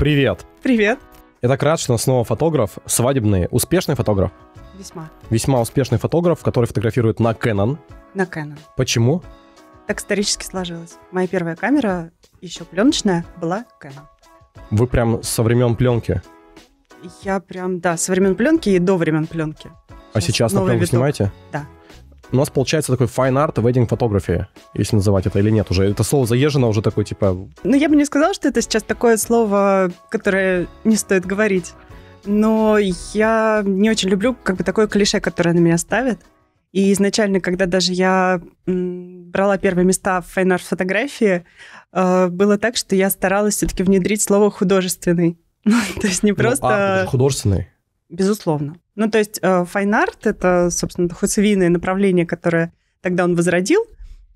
Привет. Привет. Я так рад, что снова фотограф, свадебный, успешный фотограф. Весьма. Весьма успешный фотограф, который фотографирует на Canon. На Canon. Почему? Так исторически сложилось. Моя первая камера, еще пленочная, была Canon. Вы прям со времен пленки? Я прям, да, со времен пленки и до времен пленки. А сейчас, сейчас на пленку виток. снимаете? Да у нас получается такой fine art wedding photography, если называть это или нет уже. Это слово заезжено уже такое, типа... Ну, я бы не сказала, что это сейчас такое слово, которое не стоит говорить. Но я не очень люблю как бы такое клише, которое на меня ставят. И изначально, когда даже я брала первые места в fine art фотографии, э, было так, что я старалась все-таки внедрить слово художественный. То есть не просто... Ну, а, художественный? Безусловно. Ну, то есть э, файн-арт — это, собственно, хусовийное направление, которое тогда он возродил,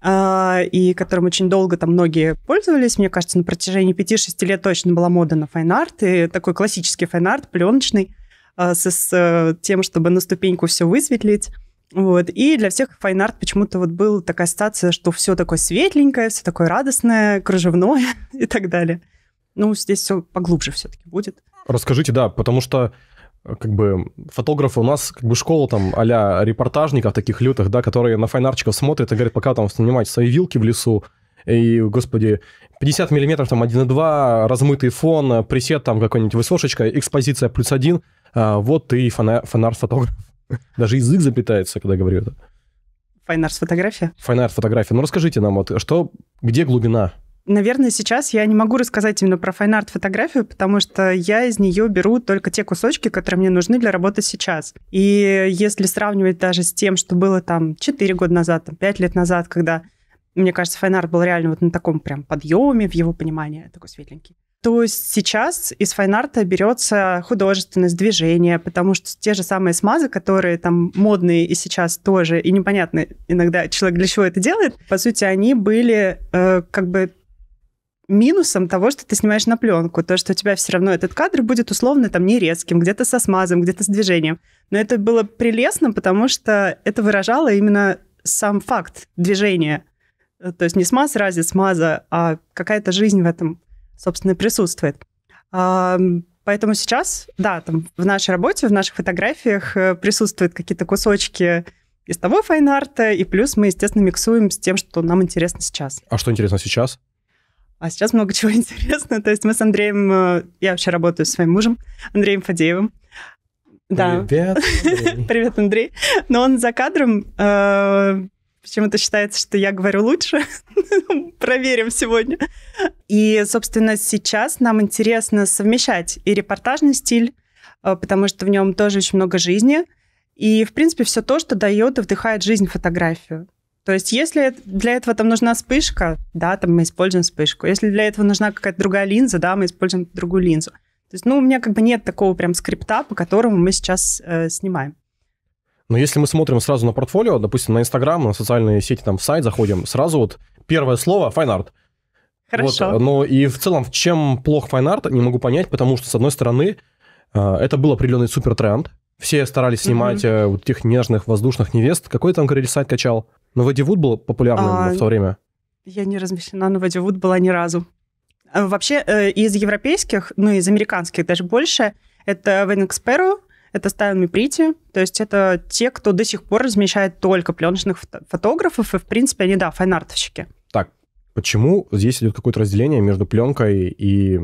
а, и которым очень долго там многие пользовались. Мне кажется, на протяжении 5-6 лет точно была мода на файн-арт, и такой классический файн-арт, пленочный, а, с, с э, тем, чтобы на ступеньку все высветлить. Вот. И для всех файн-арт почему-то вот была такая ассоциация, что все такое светленькое, все такое радостное, кружевное и так далее. Ну, здесь все поглубже все-таки будет. Расскажите, да, потому что как бы фотографы у нас как бы школа там а репортажников таких лютых, да, которые на файнарчиков смотрят и говорят, пока там снимать свои вилки в лесу, и, господи, 50 миллиметров, там 1.2, размытый фон, пресет там какой-нибудь высошечка, экспозиция плюс один, а, вот ты фонарь-фотограф. Даже язык заплетается, когда говорю это. Файнарс фотография? Файнарс фотография. Ну расскажите нам, вот что, где глубина? Наверное, сейчас я не могу рассказать именно про файн-арт фотографию, потому что я из нее беру только те кусочки, которые мне нужны для работы сейчас. И если сравнивать даже с тем, что было там 4 года назад, там, 5 лет назад, когда, мне кажется, файн-арт был реально вот на таком прям подъеме, в его понимании, такой светленький, то сейчас из файнарта берется художественность, движение, потому что те же самые смазы, которые там модные и сейчас тоже, и непонятно иногда человек для чего это делает, по сути, они были э, как бы минусом того, что ты снимаешь на пленку, то, что у тебя все равно этот кадр будет условно там не резким, где-то со смазом, где-то с движением. Но это было прелестно, потому что это выражало именно сам факт движения. Э, то есть не смаз разве смаза, а какая-то жизнь в этом, собственно, присутствует. Поэтому сейчас, да, там в нашей работе, в наших фотографиях э, присутствуют какие-то кусочки из того файн-арта, и плюс мы, естественно, миксуем с тем, что нам интересно сейчас. А что интересно сейчас? А сейчас много чего интересного. То есть мы с Андреем, э, я вообще работаю с своим мужем, Андреем Фадеевым. Да. Привет, Андрей. Привет, Андрей. Но он за кадром э, почему-то считается, что я говорю лучше. Проверим сегодня. И, собственно, сейчас нам интересно совмещать и репортажный стиль, э, потому что в нем тоже очень много жизни. И, в принципе, все то, что дает и вдыхает жизнь фотографию. То есть если для этого там нужна вспышка, да, там мы используем вспышку. Если для этого нужна какая-то другая линза, да, мы используем другую линзу. То есть, ну, у меня как бы нет такого прям скрипта, по которому мы сейчас э, снимаем. Но если мы смотрим сразу на портфолио, допустим, на Инстаграм, на социальные сети, там, в сайт заходим, сразу вот первое слово – файн-арт. Хорошо. Вот, ну и в целом, чем плох файн-арт, не могу понять, потому что, с одной стороны, э, это был определенный супер тренд, Все старались снимать mm-hmm. вот этих нежных, воздушных невест. Какой там, говорили, сайт качал? Но Вуди Вуд был популярным а, в то время. Я не размещена, но Вуди Вуд была ни разу. А, вообще, э, из европейских, ну, из американских даже больше, это Венек Спэру, это Стайл Миприти, то есть это те, кто до сих пор размещает только пленочных фото- фотографов, и, в принципе, они, да, файнартовщики. Так, почему здесь идет какое-то разделение между пленкой и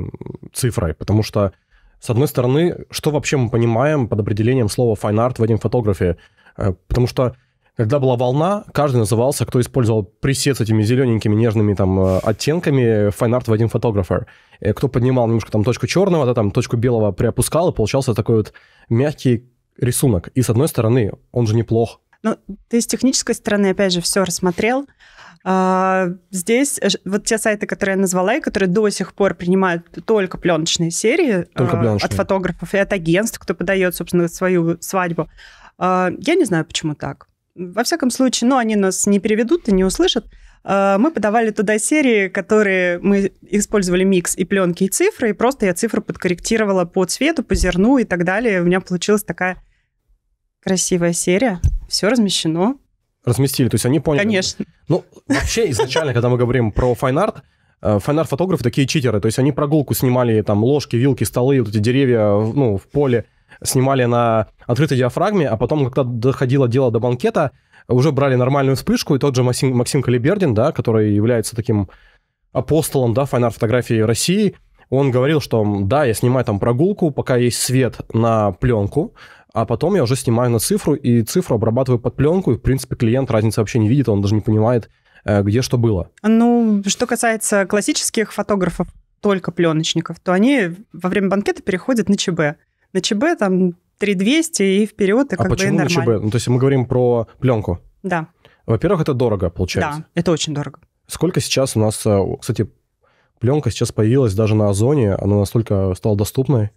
цифрой? Потому что, с одной стороны, что вообще мы понимаем под определением слова файн в этом фотографии? Э, потому что когда была волна, каждый назывался, кто использовал пресет с этими зелененькими нежными там э, оттенками, Fine Art Вадим Photographer. Кто поднимал немножко там точку черного, да, там точку белого приопускал, и получался такой вот мягкий рисунок. И с одной стороны, он же неплох. Ну, ты с технической стороны, опять же, все рассмотрел. А, здесь э, вот те сайты, которые я назвала, и которые до сих пор принимают только пленочные серии только а, пленочные. от фотографов и от агентств, кто подает, собственно, свою свадьбу. А, я не знаю, почему так. Во всяком случае, ну, они нас не переведут и не услышат. А, мы подавали туда серии, которые мы использовали микс и пленки, и цифры, и просто я цифры подкорректировала по цвету, по зерну и так далее. У меня получилась такая красивая серия. Все размещено. Разместили, то есть они поняли. Конечно. Ну, вообще, изначально, когда мы говорим про файн-арт, э, файн-арт-фотографы такие читеры, то есть они прогулку снимали, там, ложки, вилки, столы, вот эти деревья, ну, в поле – снимали на открытой диафрагме, а потом, когда доходило дело до банкета, уже брали нормальную вспышку, и тот же Максим, Максим Калибердин, да, который является таким апостолом, да, файнар-фотографии России, он говорил, что да, я снимаю там прогулку, пока есть свет на пленку, а потом я уже снимаю на цифру, и цифру обрабатываю под пленку, и, в принципе, клиент разницы вообще не видит, он даже не понимает, э, где что было. Ну, что касается классических фотографов, только пленочников, то они во время банкета переходят на ЧБ на ЧБ там 3200 и вперед, и а как почему бы нормально. ЧБ? Ну, то есть мы говорим про пленку. Да. Во-первых, это дорого, получается. Да, это очень дорого. Сколько сейчас у нас, э, кстати, пленка сейчас появилась даже на Озоне, она настолько стала доступной.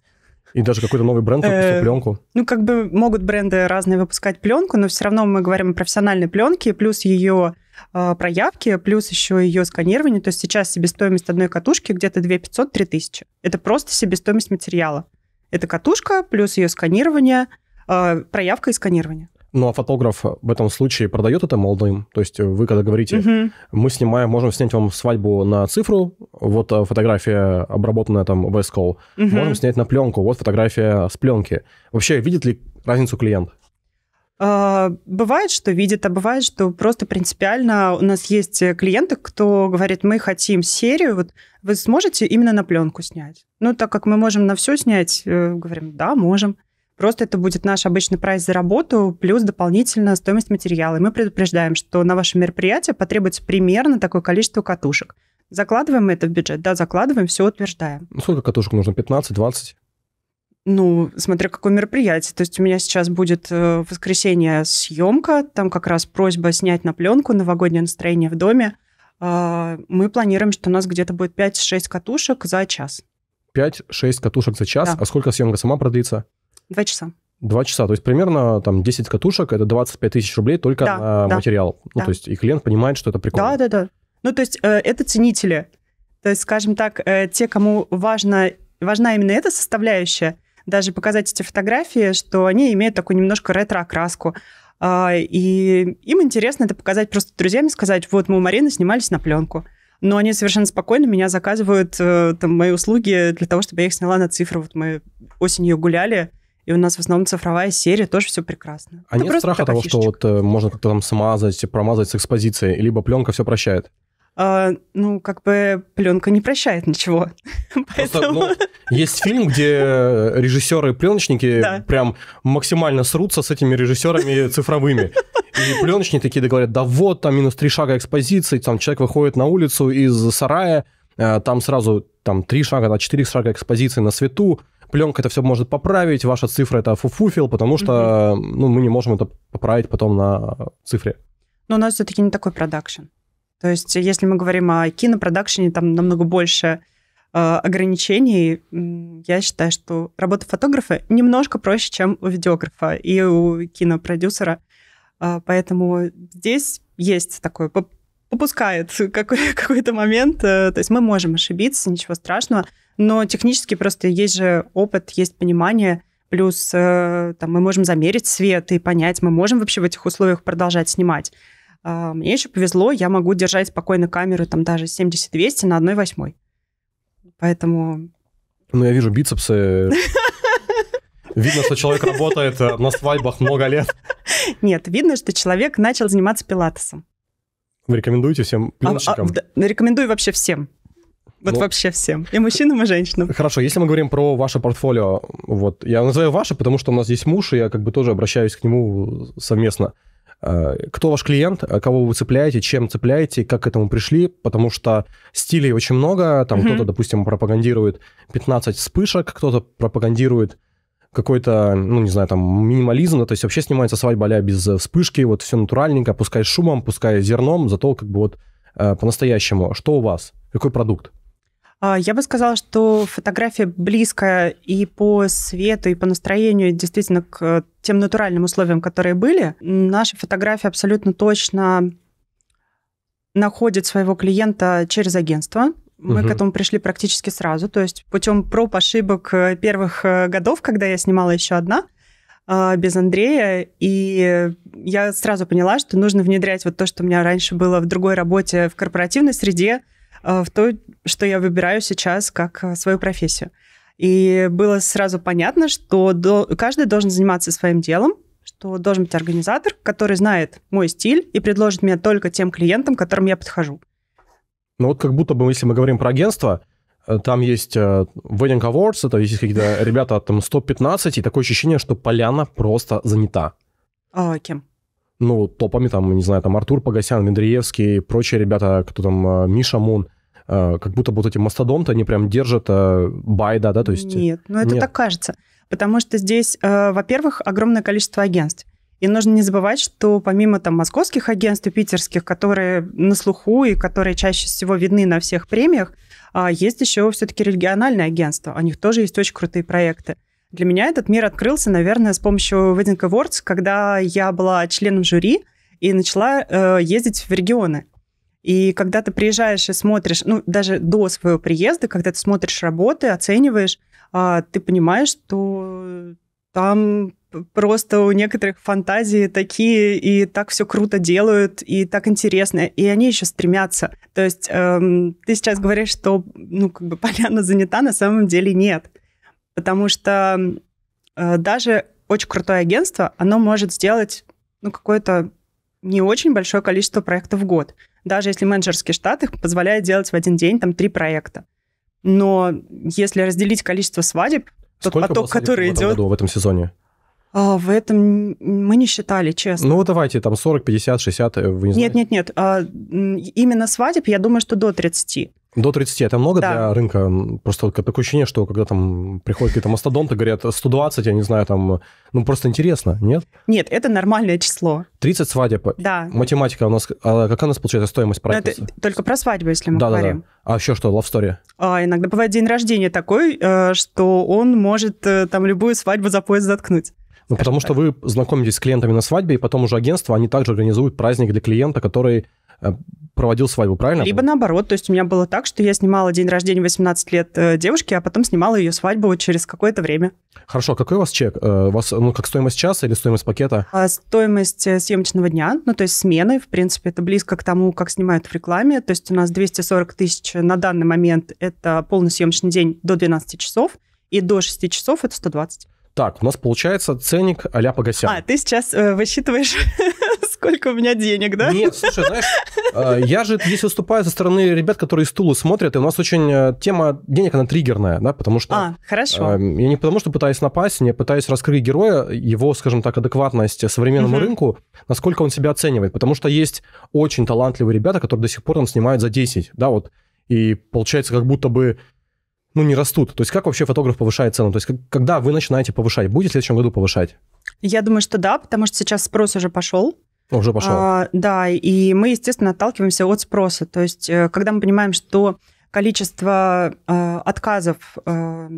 И даже какой-то новый бренд выпустил э, пленку. Ну, как бы могут бренды разные выпускать пленку, но все равно мы говорим о профессиональной пленке, плюс ее э, проявки, плюс еще ее сканирование. То есть сейчас себестоимость одной катушки где-то 2 500 3 тысячи. Это просто себестоимость материала. Это катушка плюс ее сканирование, а, проявка и сканирование. Ну а фотограф в этом случае продает это молодым? То есть вы когда говорите, угу. мы снимаем, можем снять вам свадьбу на цифру, вот э, фотография, обработанная там в угу. можем снять на пленку, вот фотография с пленки. Вообще видит ли разницу клиент? А, бывает, что видит, а бывает, что просто принципиально у нас есть э, клиенты, кто говорит, мы хотим серию, вот вы сможете именно на пленку снять? Ну, так как мы можем на все снять, э, говорим, да, можем. Просто это будет наш обычный прайс за работу плюс дополнительно стоимость материала. И мы предупреждаем, что на ваше мероприятие потребуется примерно такое количество катушек. Закладываем это в бюджет? Да, закладываем, все утверждаем. Ну, сколько катушек нужно? 15, 20? Ну, смотря какое мероприятие. То есть у меня сейчас будет в э, воскресенье съемка, там как раз просьба снять на пленку новогоднее настроение в доме. А, мы планируем, что у нас где-то будет 5-6 катушек за час. 5-6 катушек за час. Да. А сколько съемка сама продлится? Два часа. Два часа. То есть примерно там 10 катушек, это 25 тысяч рублей только да, на да, материал. Ну, да. Ну, то есть и клиент понимает, что это прикольно. Да, да, да. Ну, то есть э, это ценители. То есть, скажем так, э, те, кому важно, важна именно эта составляющая, даже показать эти фотографии, что они имеют такую немножко ретро-окраску. А, и им интересно это показать просто друзьям и сказать, вот мы у Марины снимались на пленку. Но они совершенно спокойно меня заказывают, э, там, мои услуги для того, чтобы я их сняла на цифру. Вот мы осенью гуляли, и у нас в основном цифровая серия, тоже все прекрасно. А Это нет страха того, афишечек. что вот э, можно как-то там смазать, промазать с экспозицией, либо пленка все прощает? Uh, ну, как бы пленка не прощает ничего. Просто, Поэтому... ну, есть фильм, где режиссеры и пленочники да. прям максимально срутся с этими режиссерами цифровыми. И пленочники такие да, говорят, да вот, там минус три шага экспозиции, там человек выходит на улицу из сарая, а, там сразу там три шага, да, четыре шага экспозиции на свету, пленка это все может поправить, ваша цифра это фуфуфил, потому что mm-hmm. ну, мы не можем это поправить потом на цифре. Но у нас все-таки не такой продакшн. То есть, если мы говорим о кинопродакшене, там намного больше э, ограничений. Я считаю, что работа фотографа немножко проще, чем у видеографа и у кинопродюсера. Э, поэтому здесь есть такое попускает какой- какой-то момент. Э, то есть мы можем ошибиться, ничего страшного, но технически просто есть же опыт, есть понимание, плюс э, там, мы можем замерить свет и понять, мы можем вообще в этих условиях продолжать снимать. А, мне еще повезло, я могу держать спокойно камеру там даже 70-200 на 1,8. Поэтому... Ну, я вижу бицепсы. Видно, что человек работает э, на свадьбах много лет. Нет, видно, что человек начал заниматься пилатесом. Вы рекомендуете всем пилатчикам? А, а, ну, рекомендую вообще всем. Вот ну, вообще всем. И мужчинам, и женщинам. Хорошо, если мы говорим про ваше портфолио, вот я называю ваше, потому что у нас здесь муж, и я как бы тоже обращаюсь к нему совместно. Э, кто ваш клиент, э, кого вы цепляете, чем цепляете, как к этому пришли, потому что стилей очень много, там mm-hmm. кто-то, допустим, пропагандирует 15 вспышек, кто-то пропагандирует какой-то, ну, не знаю, там, минимализм, да, то есть вообще снимается свадьба а без э, вспышки, вот все натуральненько, пускай шумом, пускай зерном, зато как бы вот э, по-настоящему. Что у вас? Какой продукт? А, я бы сказала, что фотография близкая и по свету, и по настроению действительно к тем натуральным условиям, которые были. Наша фотография абсолютно точно находит своего клиента через агентство. Мы угу. к этому пришли практически сразу, то есть путем проб, ошибок э, первых э, годов, когда я снимала еще одна а, без Андрея, и я сразу поняла, что нужно внедрять вот то, что у меня раньше было в другой работе в корпоративной среде, Э, в то, что я выбираю сейчас как э, свою профессию. И было сразу понятно, что каждый должен заниматься своим делом, что должен быть организатор, который знает мой стиль и предложит меня только тем клиентам, к которым я подхожу. Ну вот как будто бы, если мы говорим про агентство, э, там есть Wedding Awards, это есть какие-то ребята там 115, и такое ощущение, что поляна просто занята. А, кем? ну, топами, там, не знаю, там Артур Погосян, Вендреевский, прочие ребята, кто там, э, Миша Мун, э, как будто вот эти мастодонты, они прям держат э, байда, да, то есть... Нет, ну это нет. так кажется, потому что здесь, во-первых, огромное количество агентств. И нужно не забывать, что помимо там московских агентств и питерских, которые на слуху и которые чаще всего видны на всех премиях, а, есть еще все-таки региональные агентства. У них тоже есть очень крутые проекты. Для меня этот мир открылся, наверное, с помощью Wedding Awards, когда я была членом жюри и начала э, ездить в регионы. И когда ты приезжаешь и смотришь, ну, даже до своего приезда, когда ты смотришь работы, оцениваешь, э, ты понимаешь, что там просто у некоторых фантазии такие, и так все круто делают, и так интересно, и они еще стремятся. То есть эм, ты сейчас говоришь, что ну, как бы поляна занята, на самом деле нет. Потому что э, даже очень крутое агентство, оно может сделать ну, какое-то не очень большое количество проектов в год. Даже если менеджерский штат их позволяет делать в один день там три проекта. Но если разделить количество свадеб, тот поток, который в этом идет... Году, в этом сезоне? А, в этом мы не считали, честно. Ну, давайте, там 40, 50, 60, вы не Нет, нет, нет. А, именно свадеб, я думаю, что до 30. До 30 это много да. для рынка? Просто вот такое ощущение, что когда там приходят какие-то мастодонты, говорят 120, я не знаю, там... Ну, просто интересно, нет? Нет, это нормальное число. 30 свадеб. Да. Математика у нас... А какая у нас получается стоимость ну, проекта? только про свадьбу, если мы да, говорим. Да, да. А еще что, love story? А, иногда бывает день рождения такой, э, что он может э, там любую свадьбу за поезд заткнуть. Ну, потому что вы знакомитесь с клиентами на свадьбе, и потом уже агентство, они также организуют праздник для клиента, который Э, проводил свадьбу, правильно? Либо наоборот, то есть у меня было так, что я снимала день рождения 18 лет э, девушки, а потом снимала ее свадьбу через какое-то время. Хорошо, а какой у вас чек? Э, у вас, ну, как стоимость часа или стоимость пакета? А, стоимость съемочного дня, ну, то есть смены, в принципе, это близко к тому, как снимают в рекламе, то есть у нас 240 тысяч на данный момент, это полный съемочный день до 12 часов, и до 6 часов это 120. Так, у нас получается ценник а-ля Погосян. А, ты сейчас э, высчитываешь, сколько у меня денег, да? Нет, слушай, знаешь, э, я же здесь выступаю со стороны ребят, которые из Тулы смотрят, и у нас очень э, тема денег, она триггерная, да, потому что... А, хорошо. Э, я не потому что пытаюсь напасть, не пытаюсь раскрыть героя, его, скажем так, адекватность современному рынку, насколько он себя оценивает, потому что есть очень талантливые ребята, которые до сих пор там снимают за 10, да, вот и получается, как будто бы ну, не растут. То есть как вообще фотограф повышает цену? То есть как, когда вы начинаете повышать? Будете в следующем году повышать? Я думаю, что да, потому что сейчас спрос уже пошел. Уже пошел. А, да, и мы, естественно, отталкиваемся от спроса. То есть э, когда мы понимаем, что количество э, отказов, э,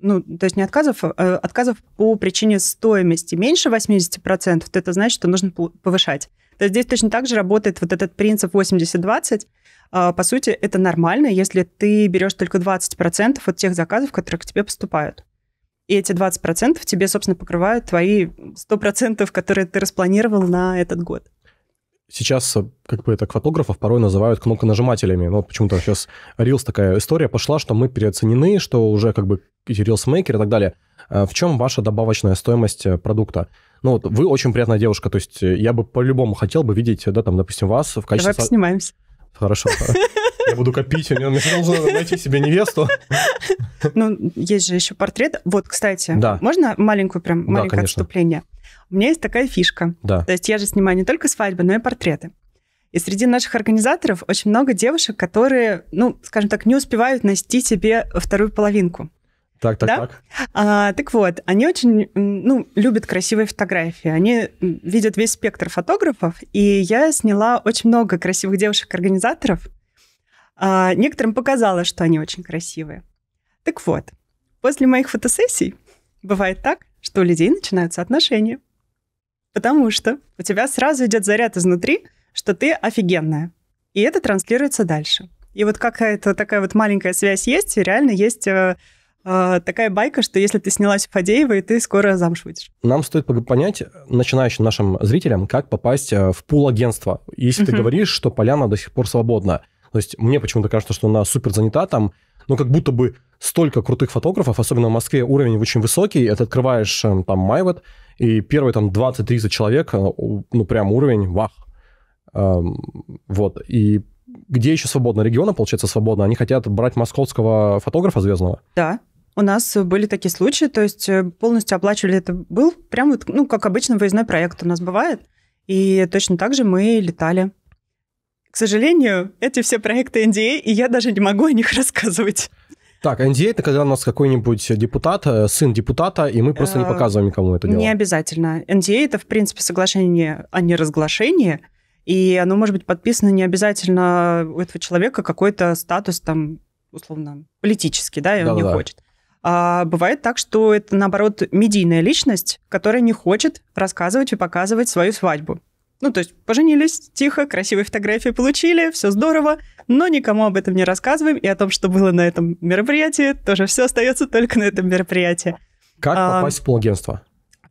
ну, то есть не отказов, э, отказов по причине стоимости меньше 80%, то это значит, что нужно повышать. То есть здесь точно так же работает вот этот принцип 80-20, а, по сути, это нормально, если ты берешь только 20% от тех заказов, которые к тебе поступают. И эти 20% тебе, собственно, покрывают твои 100%, которые ты распланировал на этот год сейчас как бы это фотографов порой называют кнопконажимателями. Ну, вот почему-то сейчас Reels такая история пошла, что мы переоценены, что уже как бы Reels-мейкер и так далее. А в чем ваша добавочная стоимость э, продукта? Ну, вот вы очень приятная девушка, то есть э, я бы по-любому хотел бы видеть, э, да, там, допустим, вас в качестве... Давай поснимаемся. Хорошо. Я буду копить, мне нужно найти себе невесту. Ну, есть же еще портрет. Вот, кстати, да. можно маленькую прям, маленькое конечно. отступление? У меня есть такая фишка. Да. То есть я же снимаю не только свадьбы, но и портреты. И среди наших организаторов очень много девушек, которые, ну, скажем так, не успевают найти себе вторую половинку. Так, так, да? так. А, так вот, они очень, ну, любят красивые фотографии. Они видят весь спектр фотографов, и я сняла очень много красивых девушек-организаторов. А, некоторым показала, что они очень красивые. Так вот, после моих фотосессий бывает так, что у людей начинаются отношения. Потому что у тебя сразу идет заряд изнутри, что ты офигенная. И это транслируется дальше. И вот какая-то такая вот маленькая связь есть, реально есть э, а, такая байка, что если ты снялась у Фадеевой, ты скоро замуж выйдешь. Нам стоит понять, начинающим нашим зрителям, как попасть э, в пул агентства. Если ты говоришь, что поляна до сих пор свободна. То есть мне почему-то кажется, что она супер занята там, но как будто бы столько крутых фотографов, особенно в Москве уровень очень высокий, ты открываешь э, там Майвет, и первые там 20-30 человек, э, ну прям уровень вах. Эм, вот, и где еще свободно? Регионы, получается, свободно. Они хотят брать московского фотографа звездного. Да, у нас были такие случаи, то есть э, полностью оплачивали это был прям вот, ну, как обычно, выездной проект у нас бывает. И точно так же мы летали. К сожалению, эти все проекты NDA, а, и я даже не могу о них рассказывать. Так, NDA а это когда у нас какой-нибудь депутат, э, сын депутата, и мы просто не э, показываем никому это дело. Не обязательно. NDA а это, в принципе, соглашение о неразглашении, и оно может быть подписано не обязательно у этого человека какой-то статус там условно политический, да, и он не хочет. А бывает так, что это, наоборот, медийная личность, которая не хочет рассказывать и показывать свою свадьбу. Ну, то есть поженились, тихо, красивые фотографии получили, все здорово, но никому об этом не рассказываем, и о том, что было на этом мероприятии, тоже все остается только на этом мероприятии. Как а, попасть в плагентство?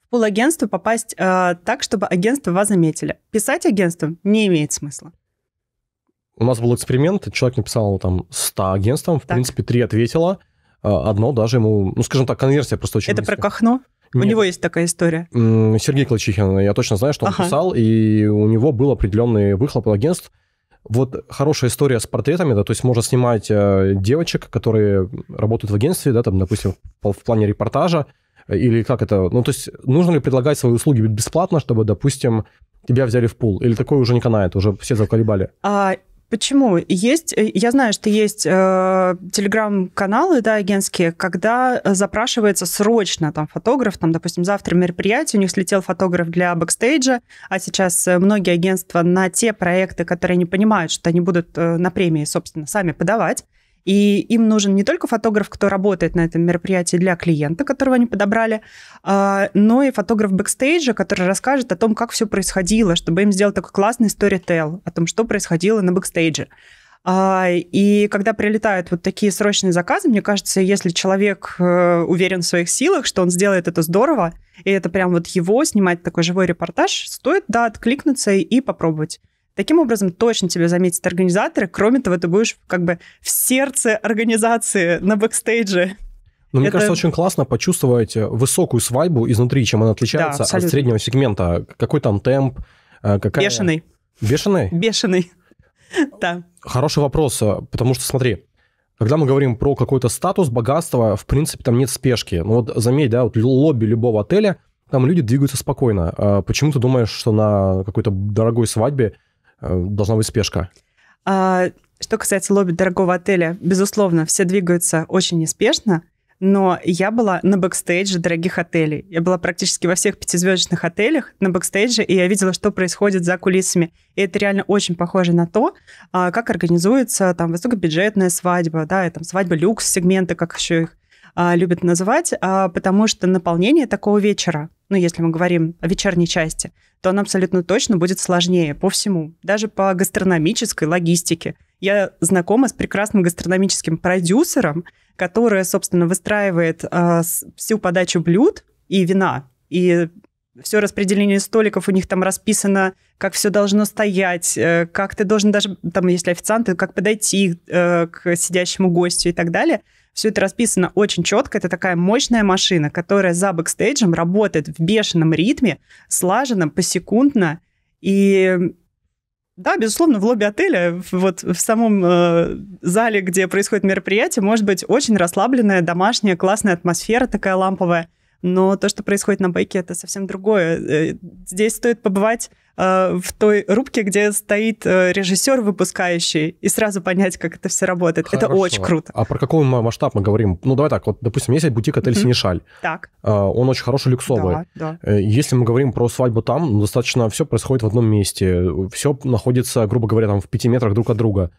В плагентство попасть а, так, чтобы агентство вас заметили. Писать агентством не имеет смысла. У нас был эксперимент, человек написал там 100 агентствам, в так. принципе, три ответило. А, одно даже ему, ну, скажем так, конверсия просто очень Это низкая. про Кахно? Нет. У него есть такая история. Сергей Клычихин, я точно знаю, что он ага. писал, и у него был определенный выхлоп агентств. Вот хорошая история с портретами, да, то есть можно снимать э, девочек, которые работают в агентстве, да, там, допустим, в плане репортажа, э, или как это, ну, то есть нужно ли предлагать свои услуги бесплатно, чтобы, допустим, тебя взяли в пул, или такое уже не канает, уже все заколебали? А, Почему? Есть, э, я знаю, что есть э, телеграм-каналы, да, агентские, когда э, запрашивается срочно там фотограф, там, допустим, завтра мероприятие, у них слетел фотограф для бэкстейджа, а сейчас э, многие агентства на те проекты, которые не понимают, что они будут на премии, собственно, сами подавать, и им нужен не только фотограф, кто работает на этом мероприятии для клиента, которого они подобрали, а, но и фотограф бэкстейджа, который расскажет о том, как все происходило, чтобы им сделать такой классный сторитейл о том, что происходило на бэкстейдже. А, и когда прилетают вот такие срочные заказы, мне кажется, если человек э, уверен в своих силах, что он сделает это здорово, и это прям вот его, снимать такой живой репортаж, стоит, да, откликнуться и попробовать. Таким образом, точно тебя заметят организаторы. Кроме того, ты будешь как бы в сердце организации на бэкстейдже. Но ну, мне это... кажется, очень классно почувствовать э, высокую свадьбу изнутри, чем она отличается да, от среднего сегмента. Какой там темп, э, какая... Бешеный. Бешеный? Бешеный, да. Хороший вопрос, э, потому что, смотри, когда мы говорим про какой-то статус, богатство, в принципе, там нет спешки. Ну вот заметь, да, вот лобби любого отеля, там люди двигаются спокойно. А почему ты думаешь, что на какой-то дорогой свадьбе должна быть спешка? А, что касается лобби дорогого отеля, безусловно, все двигаются очень неспешно, но я была на бэкстейдже дорогих отелей. Я была практически во всех пятизвездочных отелях на бэкстейдже, и я видела, что происходит за кулисами. И это реально очень похоже на то, а, как организуется там высокобюджетная свадьба, да, и там свадьба люкс-сегмента, как еще их а, любят называть, а, потому что наполнение такого вечера, ну, если мы говорим о вечерней части, то оно абсолютно точно будет сложнее по всему, даже по гастрономической логистике. Я знакома с прекрасным гастрономическим продюсером, который, собственно, выстраивает а, всю подачу блюд и вина, и все распределение столиков у них там расписано, как все должно стоять, э, как ты должен даже, там, если официант, как подойти э, к сидящему гостю и так далее. Все это расписано очень четко. Это такая мощная машина, которая за бэкстейджем работает в бешеном ритме, слаженно, посекундно. И да, безусловно, в лобби отеля, вот в самом э, зале, где происходит мероприятие, может быть очень расслабленная, домашняя, классная атмосфера такая ламповая. Но то, что происходит на байке, это совсем другое. Э, здесь стоит побывать Э, в той рубке, где стоит э, режиссер выпускающий, и сразу понять, как это все работает. Хорошо. Это очень круто. А про какой масштаб мы говорим? Ну, давай так, вот, допустим, есть бутик отель mm Синишаль. Так. А, он очень хороший, люксовый. Да, да. Э, если мы говорим про свадьбу там, достаточно все происходит в одном месте. Все находится, грубо говоря, там в пяти метрах друг от друга.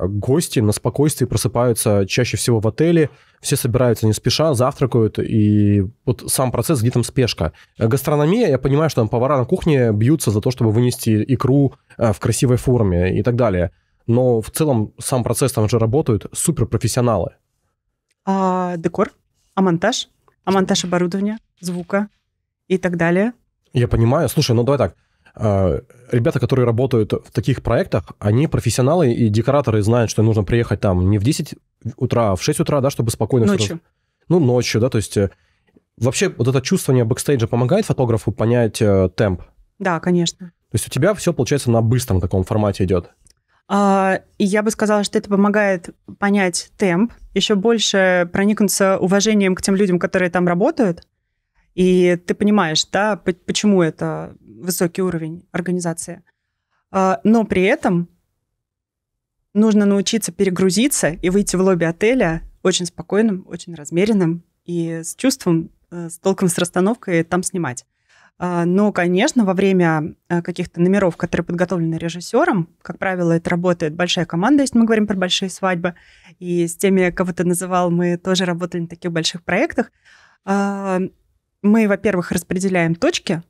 Э, гости на спокойствии просыпаются чаще всего в отеле, все собираются не спеша, завтракают, и вот сам процесс, где там спешка. Э, гастрономия, я понимаю, что там повара на кухне бьются за то, чтобы вынести икру э, в красивой форме и так далее. Но в целом сам процесс там же работают суперпрофессионалы. А декор, а монтаж, а монтаж оборудования, звука и так далее. Я понимаю. Слушай, ну давай так. А, ребята, которые работают в таких проектах, они профессионалы и декораторы знают, что нужно приехать там не в 10 утра, а в 6 утра, да, чтобы спокойно... Ночью. Сразу... Ну, ночью, да, то есть э, вообще вот это чувствование бэкстейджа помогает фотографу понять э, темп? Да, конечно. То есть у тебя все, получается, на быстром таком формате идет? А, я бы сказала, что это помогает понять темп, еще больше проникнуться уважением к тем людям, которые там работают, и ты понимаешь, да, почему это высокий уровень организации. А, но при этом нужно научиться перегрузиться и выйти в лобби отеля очень спокойным, очень размеренным и с чувством, э, с толком, с расстановкой там снимать. А, но, конечно, во время э, каких-то номеров, которые подготовлены режиссером, как правило, это работает большая команда, если мы говорим про большие свадьбы, и с теми, кого ты называл, мы тоже работали на таких больших проектах, а, мы, во-первых, распределяем точки,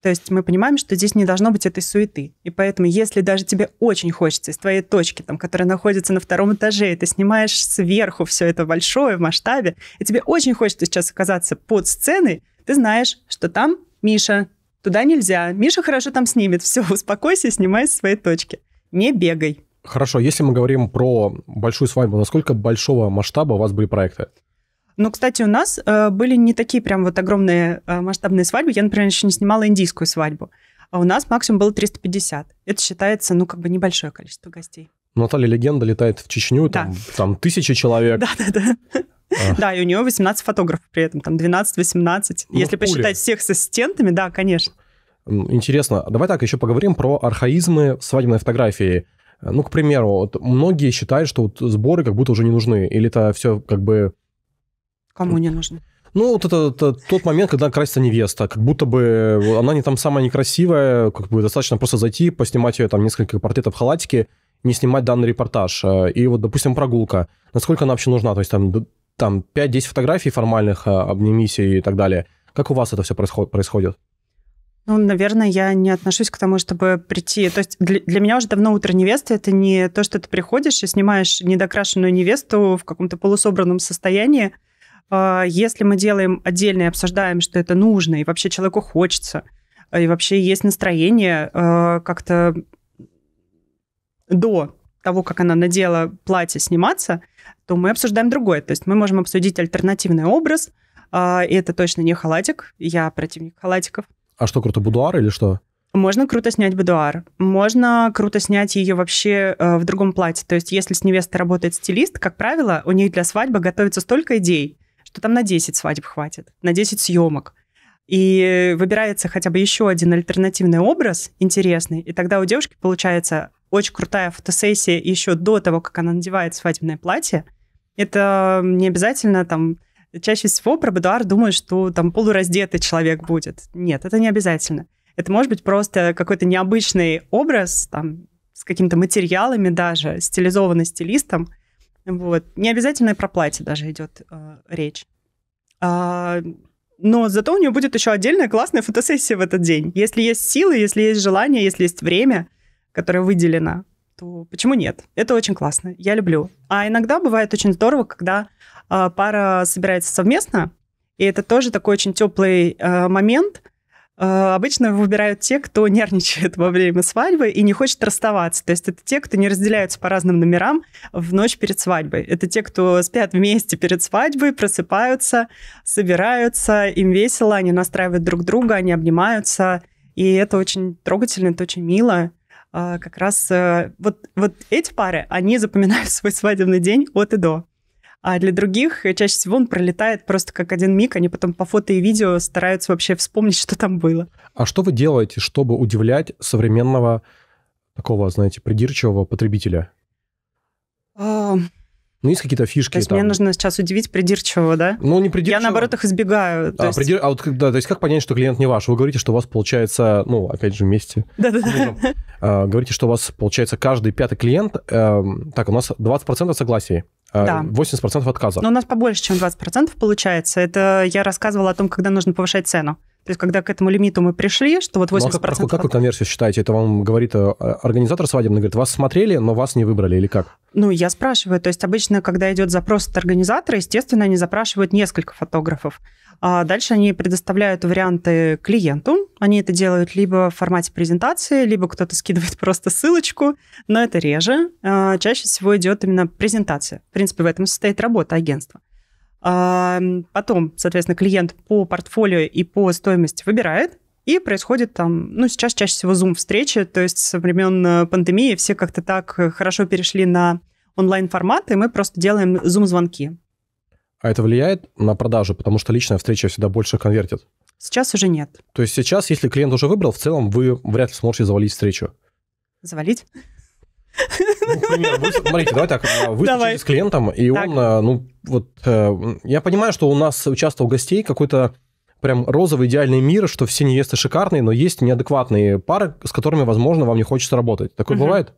то есть мы понимаем, что здесь не должно быть этой суеты. И поэтому, если даже тебе очень хочется из твоей точки, там, которая находится на втором этаже, и ты снимаешь сверху все это большое в масштабе, и тебе очень хочется сейчас оказаться под сценой, ты знаешь, что там Миша, туда нельзя. Миша хорошо там снимет. Все, успокойся и снимай со своей точки. Не бегай. Хорошо, если мы говорим про большую свадьбу, насколько большого масштаба у вас были проекты? Ну, кстати, у нас э, были не такие прям вот огромные э, масштабные свадьбы. Я, например, еще не снимала индийскую свадьбу. А у нас максимум было 350. Это считается, ну, как бы небольшое количество гостей. Ну, Наталья Легенда летает в Чечню, да. там, там тысячи человек. Да-да-да. Да, и у нее 18 фотографов при этом, там 12-18. Ну, Если посчитать всех с ассистентами, да, конечно. Интересно. Давай так еще поговорим про архаизмы свадебной фотографии. Ну, к примеру, вот многие считают, что вот сборы как будто уже не нужны, или это все как бы Кому не нужно? Ну, вот это, это тот момент, когда красится невеста. Как будто бы э, она не там самая некрасивая, как бы достаточно просто зайти, поснимать ее там несколько портретов в халатике, не снимать данный репортаж. Э, и вот, допустим, прогулка. Насколько она вообще нужна? То есть там, там 5-10 фотографий формальных, э, обнимись и так далее. Как у вас это все происходит? Ну, наверное, я не отношусь к тому, чтобы прийти. То есть для, для меня уже давно утро невесты это не то, что ты приходишь и снимаешь недокрашенную невесту в каком-то полусобранном состоянии, а, если мы делаем отдельно и обсуждаем, что это нужно, и вообще человеку хочется, и вообще есть настроение а, как-то до того, как она надела платье сниматься, то мы обсуждаем другое. То есть мы можем обсудить альтернативный образ, а, и это точно не халатик, я противник халатиков. А что, круто, будуар или что? Можно круто снять будуар, можно круто снять ее вообще э, в другом платье. То есть, если с невестой работает стилист, как правило, у них для свадьбы готовится столько идей, что там на 10 свадеб хватит, на 10 съемок. И выбирается хотя бы еще один альтернативный образ интересный, и тогда у девушки получается очень крутая фотосессия еще до того, как она надевает свадебное платье. Это не обязательно там... Чаще всего про будуар думают, что там полураздетый человек будет. Нет, это не обязательно. Это может быть просто какой-то необычный образ, там, с какими-то материалами даже, стилизованный стилистом, вот. Не обязательно и про платье даже идет э, речь. А, но зато у нее будет еще отдельная классная фотосессия в этот день. Если есть силы, если есть желание, если есть время, которое выделено, то почему нет? Это очень классно, я люблю. А иногда бывает очень здорово, когда э, пара собирается совместно, и это тоже такой очень теплый э, момент – а, обычно выбирают те, кто нервничает во время свадьбы и не хочет расставаться. То есть это те, кто не разделяются по разным номерам в ночь перед свадьбой. Это те, кто спят вместе перед свадьбой, просыпаются, собираются, им весело, они настраивают друг друга, они обнимаются. И это очень трогательно, это очень мило. А, как раз э, вот, вот эти пары, они запоминают свой свадебный день от и до а для других э, чаще всего он пролетает просто как один миг, они потом по фото и видео стараются вообще вспомнить, что там было. А что вы делаете, чтобы удивлять современного такого, знаете, придирчивого потребителя? А, ну, есть какие-то фишки. То есть там. мне нужно сейчас удивить придирчивого, да? Ну, не придирчивого. Я, наоборот, их избегаю. А, есть... придир... а вот, да, то есть как понять, что клиент не ваш? Вы говорите, что у вас получается, ну, опять же, вместе. Да-да-да. Ну, ну, ну. А, говорите, что у вас получается каждый пятый клиент, эм, так, у нас 20% согласий. Э, да. 80% отказов. Но у нас побольше, чем 20% получается. Это я рассказывала о том, когда нужно повышать цену. То есть, когда к этому лимиту мы пришли, что вот 80%... Ну, а как, как, как вы конверсию считаете? Это вам говорит э, организатор свадебный, говорит, вас смотрели, но вас не выбрали или как? Ну, я спрашиваю. То есть, обычно, когда идет запрос от организатора, естественно, они запрашивают несколько фотографов. А дальше они предоставляют варианты клиенту. Они это делают либо в формате презентации, либо кто-то скидывает просто ссылочку, но это реже. А, чаще всего идет именно презентация. В принципе, в этом состоит работа агентства. А, потом, соответственно, клиент по портфолио и по стоимости выбирает, и происходит там, ну, сейчас чаще всего Zoom-встречи, то есть со времен э, пандемии все как-то так э, хорошо перешли на онлайн-формат, и мы просто делаем Zoom-звонки. А это влияет на продажу, потому что личная встреча всегда больше конвертит. Сейчас уже нет. То есть сейчас, если клиент уже выбрал, в целом вы вряд ли сможете завалить встречу. Завалить? Ну, пример, вы, смотрите, давай так, э, вы давай. с клиентом, и так. он, э, ну, вот, э, я понимаю, что у нас часто у гостей какой-то прям розовый идеальный мир, что все невесты шикарные, но есть неадекватные пары, с которыми, возможно, вам не хочется работать. Такое угу. бывает?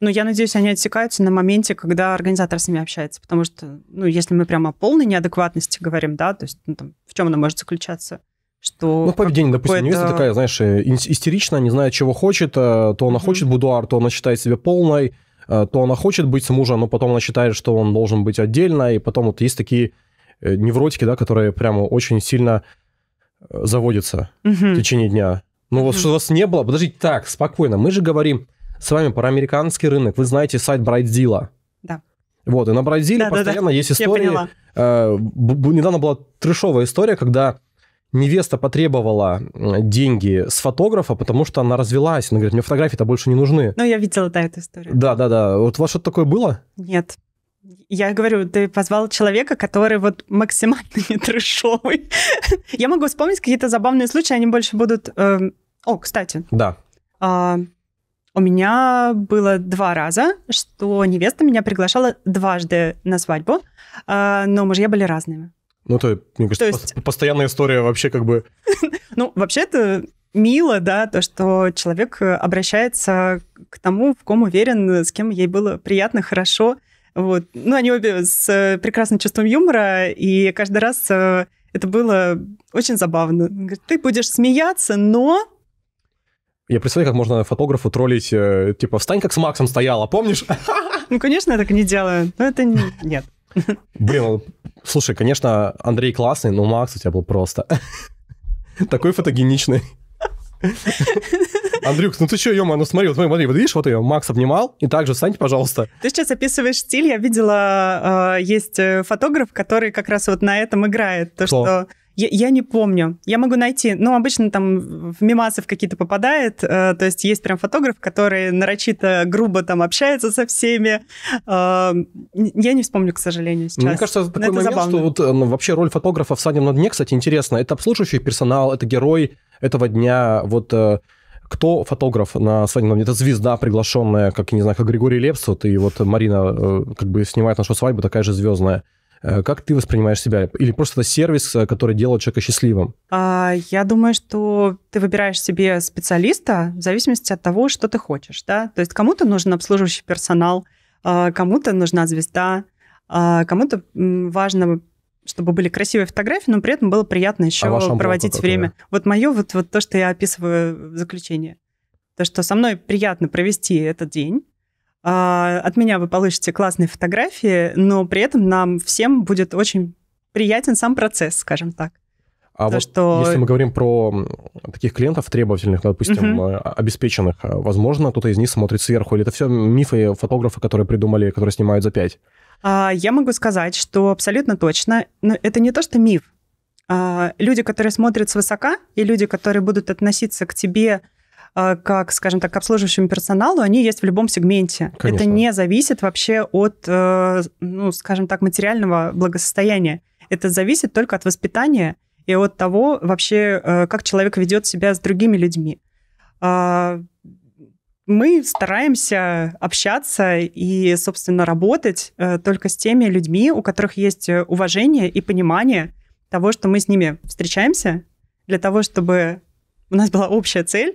Но я надеюсь, они отсекаются на моменте, когда организатор с ними общается. Потому что, ну, если мы прямо о полной неадекватности говорим, да, то есть ну, там, в чем она может заключаться? что... Ну, в поведении, допустим, невеста такая, знаешь, э, истерична, не знает, чего хочет, э, то она mm-hmm. хочет будуар, то она считает себя полной, э, то она хочет быть с мужем, но потом она считает, что он должен быть отдельно, и потом вот есть такие невротики, да, которые прямо очень сильно заводятся mm-hmm. в течение дня. Ну, mm-hmm. вот что у вас не было, подождите, так, спокойно, мы же говорим с вами про американский рынок. Вы знаете сайт BrightDeal. Да. Вот, и на BrightDeal да, постоянно да, да. есть истории. Э, недавно была трешовая история, когда невеста потребовала деньги с фотографа, потому что она развелась. Она говорит, мне фотографии-то больше не нужны. Ну, я видела, да, эту историю. Да, да, да. Вот у вас что-то такое было? Нет. Я говорю, ты позвал человека, который вот максимально не трешовый. я могу вспомнить какие-то забавные случаи, они больше будут... Эм, О, кстати. Да. А, у меня было два раза, что невеста меня приглашала дважды на свадьбу, а, но мужья были разными. Ну, это, мне кажется, то есть... постоянная история вообще как бы... Ну, вообще это мило, да, то, что человек обращается к тому, в ком уверен, с кем ей было приятно, хорошо. Вот. Ну, они обе с прекрасным чувством юмора, и каждый раз э, это было очень забавно. Ты будешь смеяться, но я представляю, как можно фотографу троллить, э, типа, встань, как с Максом стояла, помнишь? Ну, конечно, я так не делаю, но это не... нет. Блин, ну, слушай, конечно, Андрей классный, но Макс у тебя был просто такой фотогеничный. Андрюк, ну ты что, ё ну смотри, вот смотри, вот видишь, вот ее Макс обнимал, и также встаньте, пожалуйста. Ты сейчас описываешь стиль, я видела, э, есть э, фотограф, который как раз вот на этом играет, то, Кто? что я, не помню. Я могу найти. Ну, обычно там в мимасы какие-то попадает. Э, то есть есть прям фотограф, который нарочито грубо там общается со всеми. Э, я не вспомню, к сожалению, сейчас. Мне кажется, это такой это момент, забавно. что вот, э, ну, вообще роль фотографа в «Санем на дне», кстати, интересно. Это обслуживающий персонал, это герой этого дня. Вот кто фотограф на свадьбе? Это звезда приглашенная, как, не знаю, как Григорий Лепс, вот, и вот Марина как бы снимает нашу свадьбу, такая же звездная. Э, как ты воспринимаешь себя? Или просто это сервис, э, который делает человека счастливым? А, я думаю, что ты выбираешь себе специалиста в зависимости от того, что ты хочешь. Да? То есть кому-то нужен обслуживающий персонал, а, кому-то нужна звезда, а, кому-то важно чтобы были красивые фотографии, но при этом было приятно еще а проводить время. Да. Вот мое, вот, вот то, что я описываю в заключении. То, что со мной приятно провести этот день, а, от меня вы получите классные фотографии, но при этом нам всем будет очень приятен сам процесс, скажем так. А то, вот что... если мы говорим про таких клиентов требовательных, допустим, угу. обеспеченных, возможно, кто-то из них смотрит сверху, или это все мифы фотографы, которые придумали, которые снимают за пять? А, я могу сказать, что абсолютно точно, но это не то, что миф. А, люди, которые смотрят свысока, и люди, которые будут относиться к тебе а, как, скажем так, к обслуживающему персоналу, они есть в любом сегменте. Конечно. Это не зависит вообще от, э, ну, скажем так, материального благосостояния. Это зависит только от воспитания и от того вообще, э, как человек ведет себя с другими людьми. А, мы стараемся общаться и, собственно, работать э, только с теми людьми, у которых есть уважение и понимание того, что мы с ними встречаемся, для того, чтобы у нас была общая цель,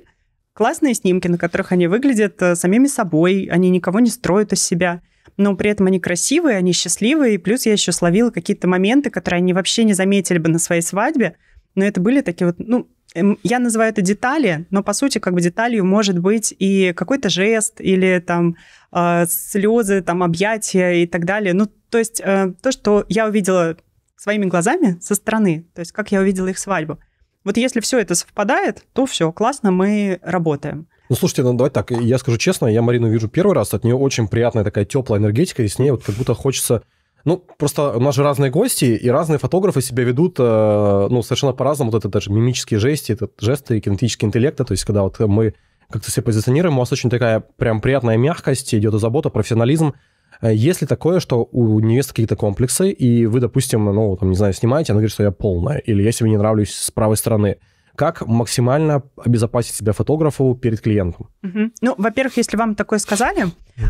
классные снимки, на которых они выглядят э, самими собой, они никого не строят из себя но при этом они красивые, они счастливые, и плюс я еще словила какие-то моменты, которые они вообще не заметили бы на своей свадьбе, но это были такие вот, ну, эм, я называю это детали, но по сути как бы деталью может быть и какой-то жест или там э, слезы, там объятия и так далее. Ну, то есть э, то, что я увидела своими глазами со стороны, то есть как я увидела их свадьбу. Вот если все это совпадает, то все, классно, мы работаем. Ну, слушайте, ну давайте так, я скажу честно, я Марину вижу первый раз, от нее очень приятная такая теплая энергетика, и с ней вот как будто хочется... Ну, просто у нас же разные гости, и разные фотографы себя ведут, э, ну, совершенно по-разному. Вот это даже мимические жести, этот жесты, кинетический интеллект, то есть когда вот мы как-то себя позиционируем, у вас очень такая прям приятная мягкость, идет и забота, профессионализм. Э, есть ли такое, что у невесты какие-то комплексы, и вы, допустим, ну, там, не знаю, снимаете, она говорит, что я полная, или я себе не нравлюсь с правой стороны. Как максимально обезопасить себя фотографу перед клиентом? Угу. Ну, во-первых, если вам такое сказали,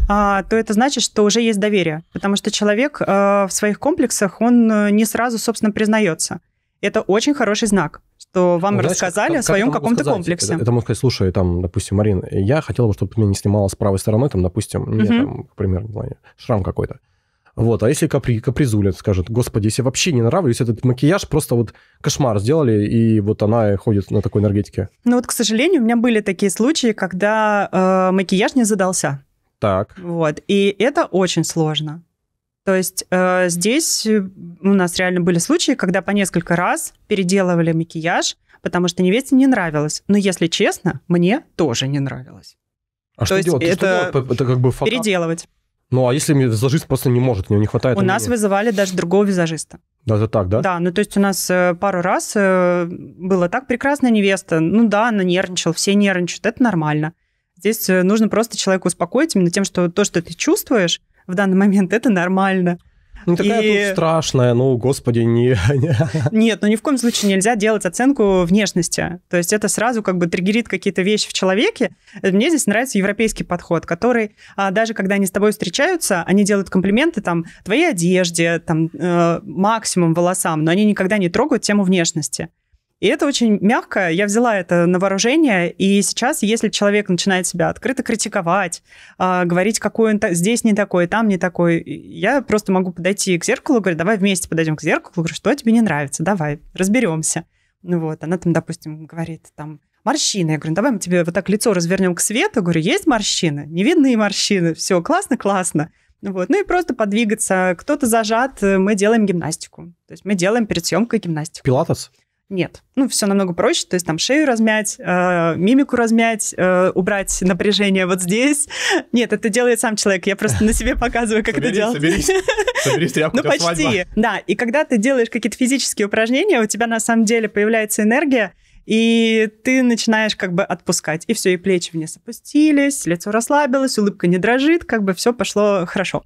а, то это значит, что уже есть доверие, потому что человек а, в своих комплексах, он э, не сразу, собственно, признается. Это очень хороший знак что вам ну, знаешь, рассказали как, о своем как каком-то сказать? комплексе. Это, это можно сказать, слушай, там, допустим, Марин, я хотела бы, чтобы ты меня не снимала с правой стороны, там, допустим, угу. мне, там, к примеру, не знаю, шрам какой-то. Вот, а если капри, капризуля скажет, господи, если вообще не нравлюсь, этот макияж просто вот кошмар сделали, и вот она ходит на такой энергетике. Ну вот, к сожалению, у меня были такие случаи, когда э, макияж не задался. Так. Вот, и это очень сложно. То есть э, здесь э, у нас реально были случаи, когда по несколько раз переделывали макияж, потому что невесте не нравилось. Но если честно, мне тоже не нравилось. А То что есть делать? Это, что делать? это как бы факап. переделывать. Ну, а если визажист просто не может, у него не хватает... У времени. нас вызывали даже другого визажиста. Даже так, да? Да, ну то есть у нас э, пару раз э, было так, прекрасная невеста, ну да, она нервничала, все нервничают, это нормально. Здесь нужно просто человека успокоить именно тем, что то, что ты чувствуешь, в данный момент, это нормально. Ну, такая и... тут страшная, ну, господи, не... Нет, ну, ни в коем случае нельзя делать оценку внешности. То есть это сразу как бы триггерит какие-то вещи в человеке. Мне здесь нравится европейский подход, который а, даже когда они с тобой встречаются, они делают комплименты там твоей одежде, там, э, максимум волосам, но они никогда не трогают тему внешности. И это очень мягко. Я взяла это на вооружение. И сейчас, если человек начинает себя открыто критиковать, а, говорить, какой он здесь не такой, там не такой, я просто могу подойти к зеркалу, говорю, давай вместе подойдем к зеркалу, говорю, что тебе не нравится, давай, разберемся. Ну вот, она там, допустим, говорит, там, морщины. Я говорю, давай мы тебе вот так лицо развернем к свету. Говорю, есть морщины? Не видны морщины. Все, классно, классно. Ну вот. Ну и просто подвигаться. Кто-то зажат, э, мы делаем гимнастику. То есть мы делаем перед съемкой гимнастику. Пилатес? Нет. Ну, все намного проще. То есть там шею размять, э, мимику размять, э, убрать напряжение вот здесь. Нет, это делает сам человек. Я просто на себе показываю, как соберись, это делать. Соберись, соберись тряпку, Ну, почти. Свадьба. Да, и когда ты делаешь какие-то физические упражнения, у тебя на самом деле появляется энергия, и ты начинаешь как бы отпускать. И все, и плечи вниз опустились, лицо расслабилось, улыбка не дрожит, как бы все пошло хорошо.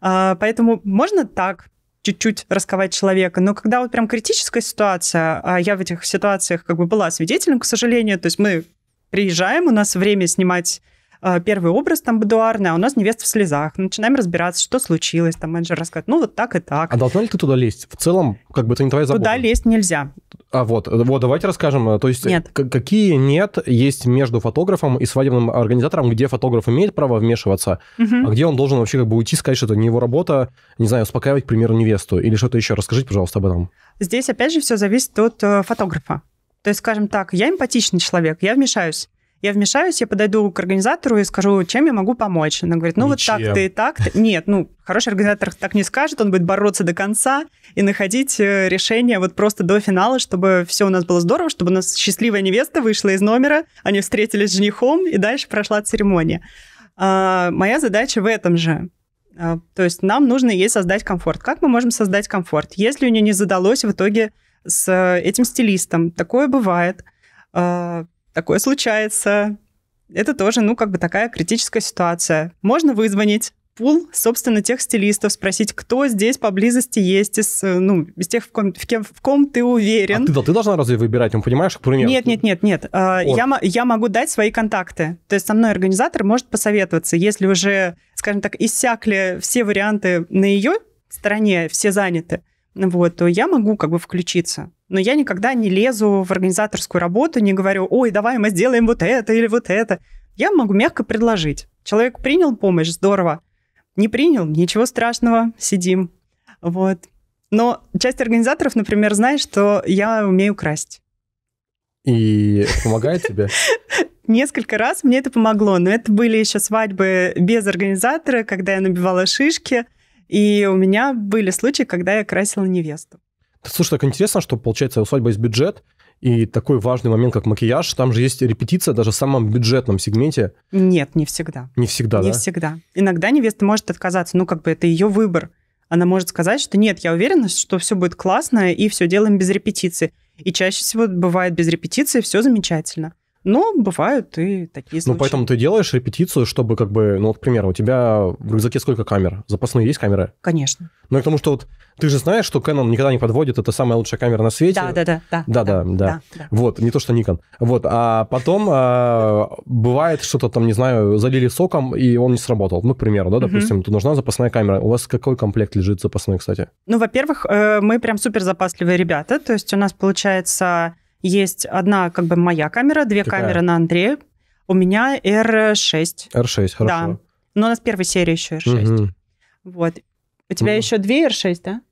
А, поэтому можно так, чуть-чуть расковать человека. Но когда вот прям критическая ситуация, а я в этих ситуациях как бы была свидетелем, к сожалению, то есть мы приезжаем, у нас время снимать а, первый образ там бадуарный, а у нас невеста в слезах. Начинаем разбираться, что случилось, там менеджер рассказывает, ну вот так и так. А должна ли ты туда лезть? В целом, как бы это не твоя забота. Туда лезть нельзя. А вот, вот давайте расскажем, то есть нет. какие нет есть между фотографом и свадебным организатором, где фотограф имеет право вмешиваться, угу. а где он должен вообще как бы уйти, сказать, что это не его работа, не знаю, успокаивать, к примеру, невесту или что-то еще. Расскажите, пожалуйста, об этом. Здесь, опять же, все зависит от э, фотографа. То есть, скажем так, я эмпатичный человек, я вмешаюсь я вмешаюсь, я подойду к организатору и скажу, чем я могу помочь. Она говорит, ну Ничем. вот так-то и так-то. Нет, ну, хороший организатор так не скажет, он будет бороться до конца и находить э, решение вот просто до финала, чтобы все у нас было здорово, чтобы у нас счастливая невеста вышла из номера, они встретились с женихом, и дальше прошла церемония. А, моя задача в этом же. А, то есть нам нужно ей создать комфорт. Как мы можем создать комфорт? Если у нее не задалось в итоге с э, этим стилистом, такое бывает, а, Такое случается. Это тоже, ну, как бы такая критическая ситуация. Можно вызвонить, пул, собственно, тех стилистов, спросить, кто здесь поблизости есть из, э, ну, из тех, в ком, в, кем, в ком ты уверен. А ты, ты должна разве выбирать, ну, понимаешь, к примеру? Нет, нет, нет, нет. А, я, я могу дать свои контакты. То есть со мной организатор может посоветоваться. Если уже, скажем так, иссякли все варианты на ее стороне, все заняты, вот, то я могу как бы включиться но я никогда не лезу в организаторскую работу, не говорю, ой, давай мы сделаем вот это или вот это. Я могу мягко предложить. Человек принял помощь, здорово. Не принял, ничего страшного, сидим. Вот. Но часть организаторов, например, знает, что я умею красть. И помогает тебе? Несколько раз мне это помогло, но это были еще свадьбы без организатора, когда я набивала шишки, и у меня были случаи, когда я красила невесту. Слушай, так интересно, что получается у свадьбы есть бюджет, и такой важный момент, как макияж, там же есть репетиция даже в самом бюджетном сегменте. Нет, не всегда. Не всегда, не да? Не всегда. Иногда невеста может отказаться, ну как бы это ее выбор. Она может сказать, что нет, я уверена, что все будет классно, и все делаем без репетиции. И чаще всего бывает без репетиции все замечательно. Но бывают и такие ну, случаи. Ну, поэтому ты делаешь репетицию, чтобы как бы, ну, вот, к примеру, у тебя в рюкзаке сколько камер? Запасные есть камеры? Конечно. Ну, и к тому, что вот ты же знаешь, что Canon никогда не подводит, это самая лучшая камера на свете. Да, да, да. Да, да, да. да, да. да. Вот, не то, что Nikon. Вот, а потом а, бывает что-то там, не знаю, залили соком, и он не сработал. Ну, к примеру, да, допустим, угу. тут нужна запасная камера. У вас какой комплект лежит запасной, кстати? Ну, во-первых, э, мы прям суперзапасливые ребята, то есть у нас получается есть одна как бы моя камера, две Какая? камеры на Андрея. У меня R6. R6, хорошо. Да. Но у нас первой серии еще R6. Угу. Вот. У тебя угу. еще две R6, да?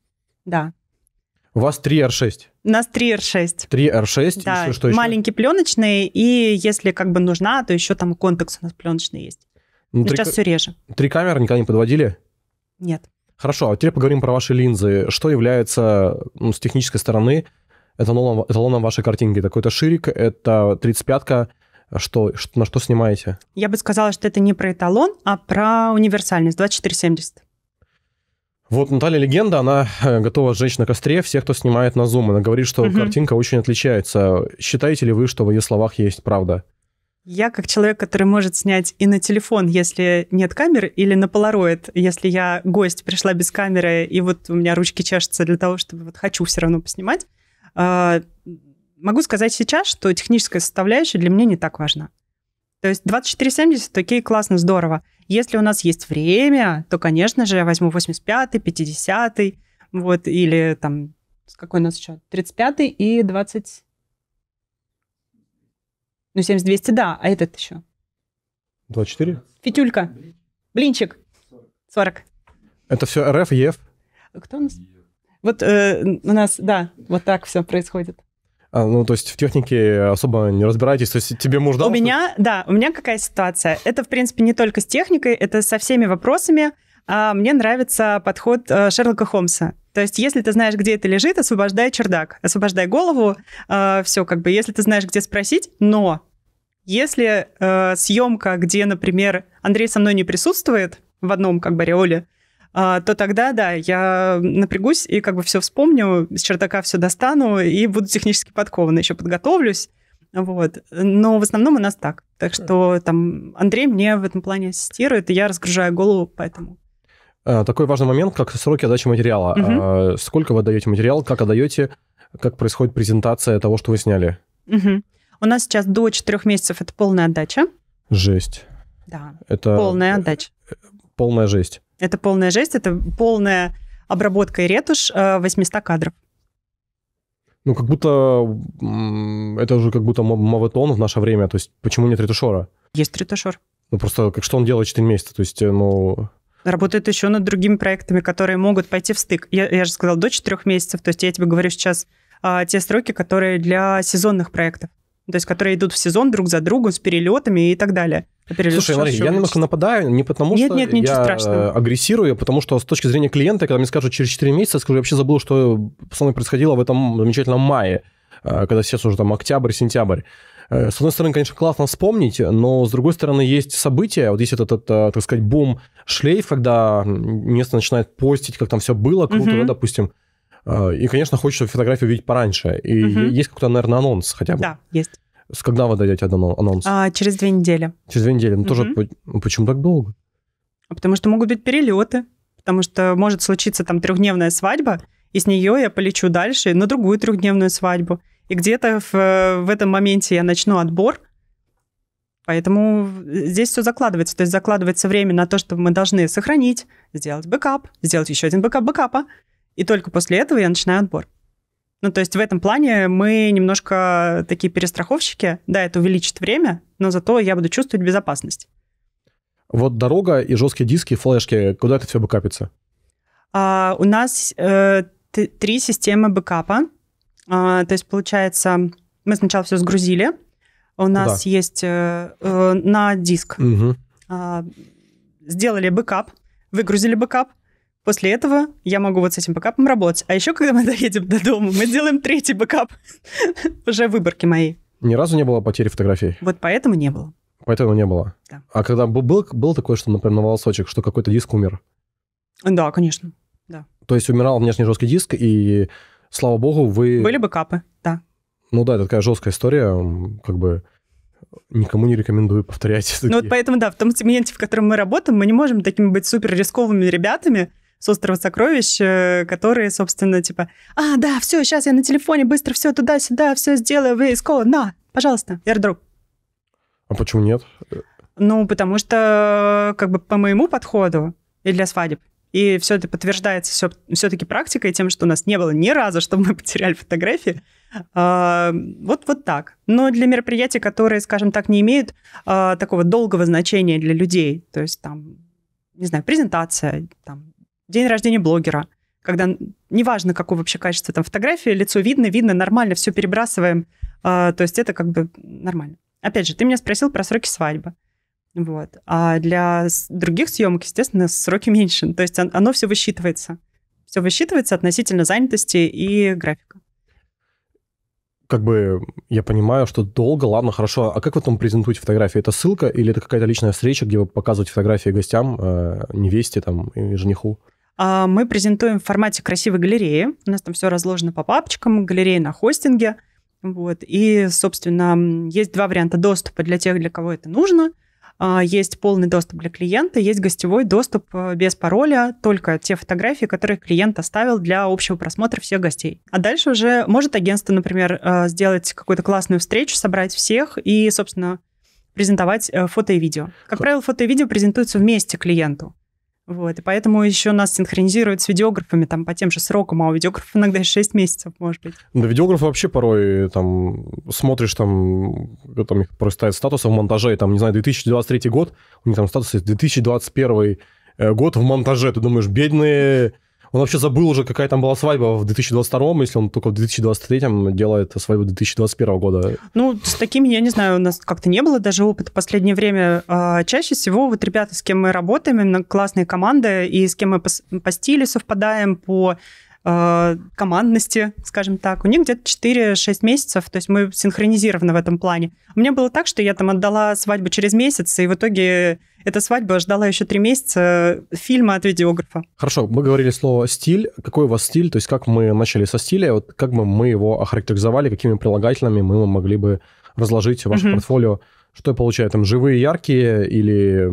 Да. У вас 3 R6? У нас 3 R6. 3 R6? Да, еще, что еще? маленькие пленочные, и если как бы нужна, то еще там контекс у нас пленочный есть. Ну, три... Сейчас все реже. Три камеры никогда не подводили? Нет. Хорошо, а теперь поговорим про ваши линзы. Что является ну, с технической стороны эталоном, эталоном вашей картинки? Это какой-то ширик, это 35-ка, что, что, на что снимаете? Я бы сказала, что это не про эталон, а про универсальность 2470. Вот Наталья Легенда, она э, готова сжечь на костре всех, кто снимает на зум. Она говорит, что угу. картинка очень отличается. Считаете ли вы, что в ее словах есть правда? Я как человек, который может снять и на телефон, если нет камеры, или на полароид, если я гость, пришла без камеры, и вот у меня ручки чешутся для того, чтобы вот хочу все равно поснимать, а, могу сказать сейчас, что техническая составляющая для меня не так важна. То есть 24-70, окей, классно, здорово. Если у нас есть время, то, конечно же, я возьму 85-й, 50-й, вот, или там, какой у нас еще, 35-й и 20... Ну, 70-200, да, а этот еще? 24? Фитюлька. Блинчик. 40. Это все РФ, ЕФ? Кто у нас? Вот э, у нас, да, вот так все происходит. А, ну, то есть в технике особо не разбираетесь, то есть тебе муж дал? У меня, да, у меня какая ситуация. Это, в принципе, не только с техникой, это со всеми вопросами. А мне нравится подход э, Шерлока Холмса. То есть, если ты знаешь, где это лежит, освобождай чердак, освобождай голову, э, все как бы, если ты знаешь, где спросить, но если э, съемка, где, например, Андрей со мной не присутствует в одном как бы ореоле, а, то тогда, да, я напрягусь и как бы все вспомню, с чердака все достану и буду технически подкована, еще подготовлюсь. Вот. Но в основном у нас так. Так что там Андрей мне в этом плане ассистирует, и я разгружаю голову поэтому. А, такой важный момент, как сроки отдачи материала. Угу. Сколько вы отдаете материал, как отдаете, как происходит презентация того, что вы сняли? Угу. У нас сейчас до 4 месяцев это полная отдача. Жесть. Да, это полная э, отдача. Полная жесть. Это полная жесть, это полная обработка и ретушь 800 э, кадров. Ну, как будто это уже как будто маватон в наше время. То есть, почему нет ретушера? Есть ретушер. Ну, просто как что он делает 4 месяца? То есть, э, ну... Работает еще над другими проектами, которые могут пойти в стык. Я, я же сказала, до 4 месяцев. То есть, я тебе говорю сейчас а, те сроки, которые для сезонных проектов то есть которые идут в сезон друг за другом с перелетами и так далее. Перелет Слушай, смотри, я немножко нападаю, не потому нет, что нет, я страшного. агрессирую, а потому что с точки зрения клиента, когда мне скажут через 4 месяца, скажу, я вообще забыл, что со мной происходило в этом замечательном мае, э, когда сейчас уже там октябрь, сентябрь. Э, с одной стороны, конечно, классно вспомнить, но с другой стороны, есть события, вот есть этот, этот э, так сказать, бум-шлейф, когда место начинает постить, как там все было круто, mm-hmm. да, допустим, а, и, конечно, хочется фотографию видеть пораньше. И угу. есть какой-то, наверное, анонс хотя бы. Да, есть. Когда вы дадите анонс? А, через две недели. Через две недели. Ну, угу. тоже ну, почему так долго? А потому что могут быть перелеты, потому что может случиться там трехдневная свадьба, и с нее я полечу дальше на другую трехдневную свадьбу. И где-то в, в этом моменте я начну отбор, Поэтому здесь все закладывается. То есть закладывается время на то, что мы должны сохранить, сделать бэкап, сделать еще один бэкап бэкапа, и только после этого я начинаю отбор. Ну, то есть в этом плане мы немножко такие перестраховщики. Да, это увеличит время, но зато я буду чувствовать безопасность. Вот дорога и жесткие диски, флешки, куда это все бэкапится? А, у нас э, три системы бэкапа. А, то есть, получается, мы сначала все сгрузили. У нас да. есть э, э, на диск. Угу. А, сделали бэкап, выгрузили бэкап, После этого я могу вот с этим бэкапом работать. А еще, когда мы доедем до дома, мы делаем третий бэкап. Уже выборки мои. Ни разу не было потери фотографий? Вот поэтому не было. Поэтому не было? Да. А когда был, был такое, что, например, на волосочек, что какой-то диск умер? Да, конечно, да. То есть умирал внешний жесткий диск, и, слава богу, вы... Были бэкапы, да. Ну да, это такая жесткая история, как бы никому не рекомендую повторять. Ну такие. вот поэтому, да, в том сегменте, в котором мы работаем, мы не можем такими быть супер рисковыми ребятами, с острова сокровищ, э, которые, собственно, типа, а, да, все, сейчас я на телефоне, быстро все туда-сюда, все сделаю, весь кол, на, пожалуйста, airdrop. А почему нет? Ну, потому что, как бы, по моему подходу и для свадеб, и все это подтверждается все, все-таки практикой, тем, что у нас не было ни разу, чтобы мы потеряли фотографии. А, вот, вот так. Но для мероприятий, которые, скажем так, не имеют а, такого долгого значения для людей, то есть там, не знаю, презентация, там, день рождения блогера, когда неважно, какое вообще качество там фотографии, лицо видно, видно, нормально, все перебрасываем. А, то есть это как бы нормально. Опять же, ты меня спросил про сроки свадьбы. Вот. А для других съемок, естественно, сроки меньше. То есть оно все высчитывается. Все высчитывается относительно занятости и графика. Как бы я понимаю, что долго, ладно, хорошо. А как вы там презентуете фотографии? Это ссылка или это какая-то личная встреча, где вы показываете фотографии гостям, э, невесте там и жениху? А, мы презентуем в формате красивой галереи. У нас там все разложено по папочкам, галерея на хостинге. Вот. И, собственно, есть два варианта доступа для тех, для кого это нужно. А, есть полный доступ для клиента, есть гостевой доступ э, без пароля, только те фотографии, которые клиент оставил для общего просмотра всех гостей. А дальше уже может агентство, например, э, сделать какую-то классную встречу, собрать всех и, собственно, презентовать э, фото и видео. Как правило, фото и видео презентуются вместе клиенту. Вот, и поэтому еще нас синхронизируют с видеографами там по тем же срокам, а у видеографов иногда 6 месяцев, может быть. Да, видеограф вообще порой там смотришь там, э, там их проставят статусов в монтаже, там, не знаю, 2023 год, у них там статусы 2021 э, год в монтаже, ты думаешь, бедные он вообще забыл уже, какая там была свадьба в 2022, если он только в 2023 делает свадьбу 2021 года. Ну, с такими, я не знаю, у нас как-то не было даже опыта в последнее время. А, чаще всего вот ребята, с кем мы работаем, именно классные команды, и с кем мы по, по стилю совпадаем, по а, командности, скажем так. У них где-то 4-6 месяцев, то есть мы синхронизированы в этом плане. У меня было так, что я там отдала свадьбу через месяц, и в итоге эта свадьба ждала еще три месяца э, фильма от видеографа. Хорошо, мы говорили слово «стиль». Какой у вас стиль? То есть как мы начали со стиля, вот как бы мы его охарактеризовали, какими прилагательными мы могли бы разложить ваше mm-hmm. портфолио? Что я получаю? Там живые, яркие или